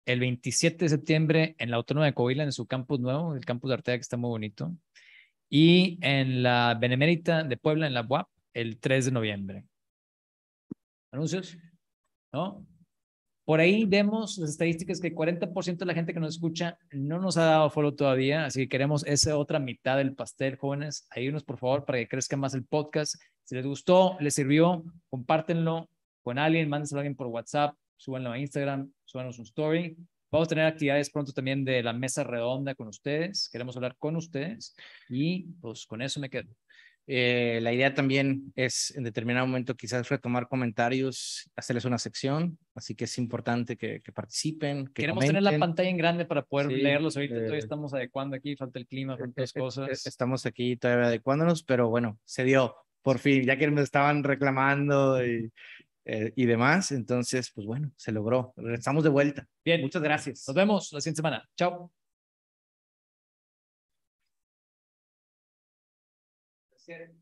el 27 de septiembre en la Autónoma de Coahuila, en su campus nuevo, el campus de Artea, que está muy bonito, y en la Benemérita de Puebla, en la UAP, el 3 de noviembre. ¿Anuncios? ¿No? Por ahí vemos las estadísticas que 40% de la gente que nos escucha no nos ha dado follow todavía, así que queremos esa otra mitad del pastel, jóvenes. Ayúdenos, por favor, para que crezca más el podcast. Si les gustó, les sirvió, compártenlo con alguien, mándenselo a alguien por WhatsApp, súbanlo a Instagram, súbanos un story. Vamos a tener actividades pronto también de la mesa redonda con ustedes. Queremos hablar con ustedes y pues con eso me quedo. Eh, la idea también es en determinado momento quizás retomar comentarios, hacerles una sección, así que es importante que, participen. Queremos tener la pantalla en grande para poder leerlos. Ahorita eh, todavía estamos adecuando aquí, falta el clima, e-, e-, e-, cosas. Estamos aquí todavía adecuándonos, pero bueno, se dio por fin, ya que me estaban reclamando eh, y, demás. Entonces, pues bueno, se logró. Regresamos de vuelta. Bien. Muchas gracias. Nos vemos la siguiente semana. Chao. consider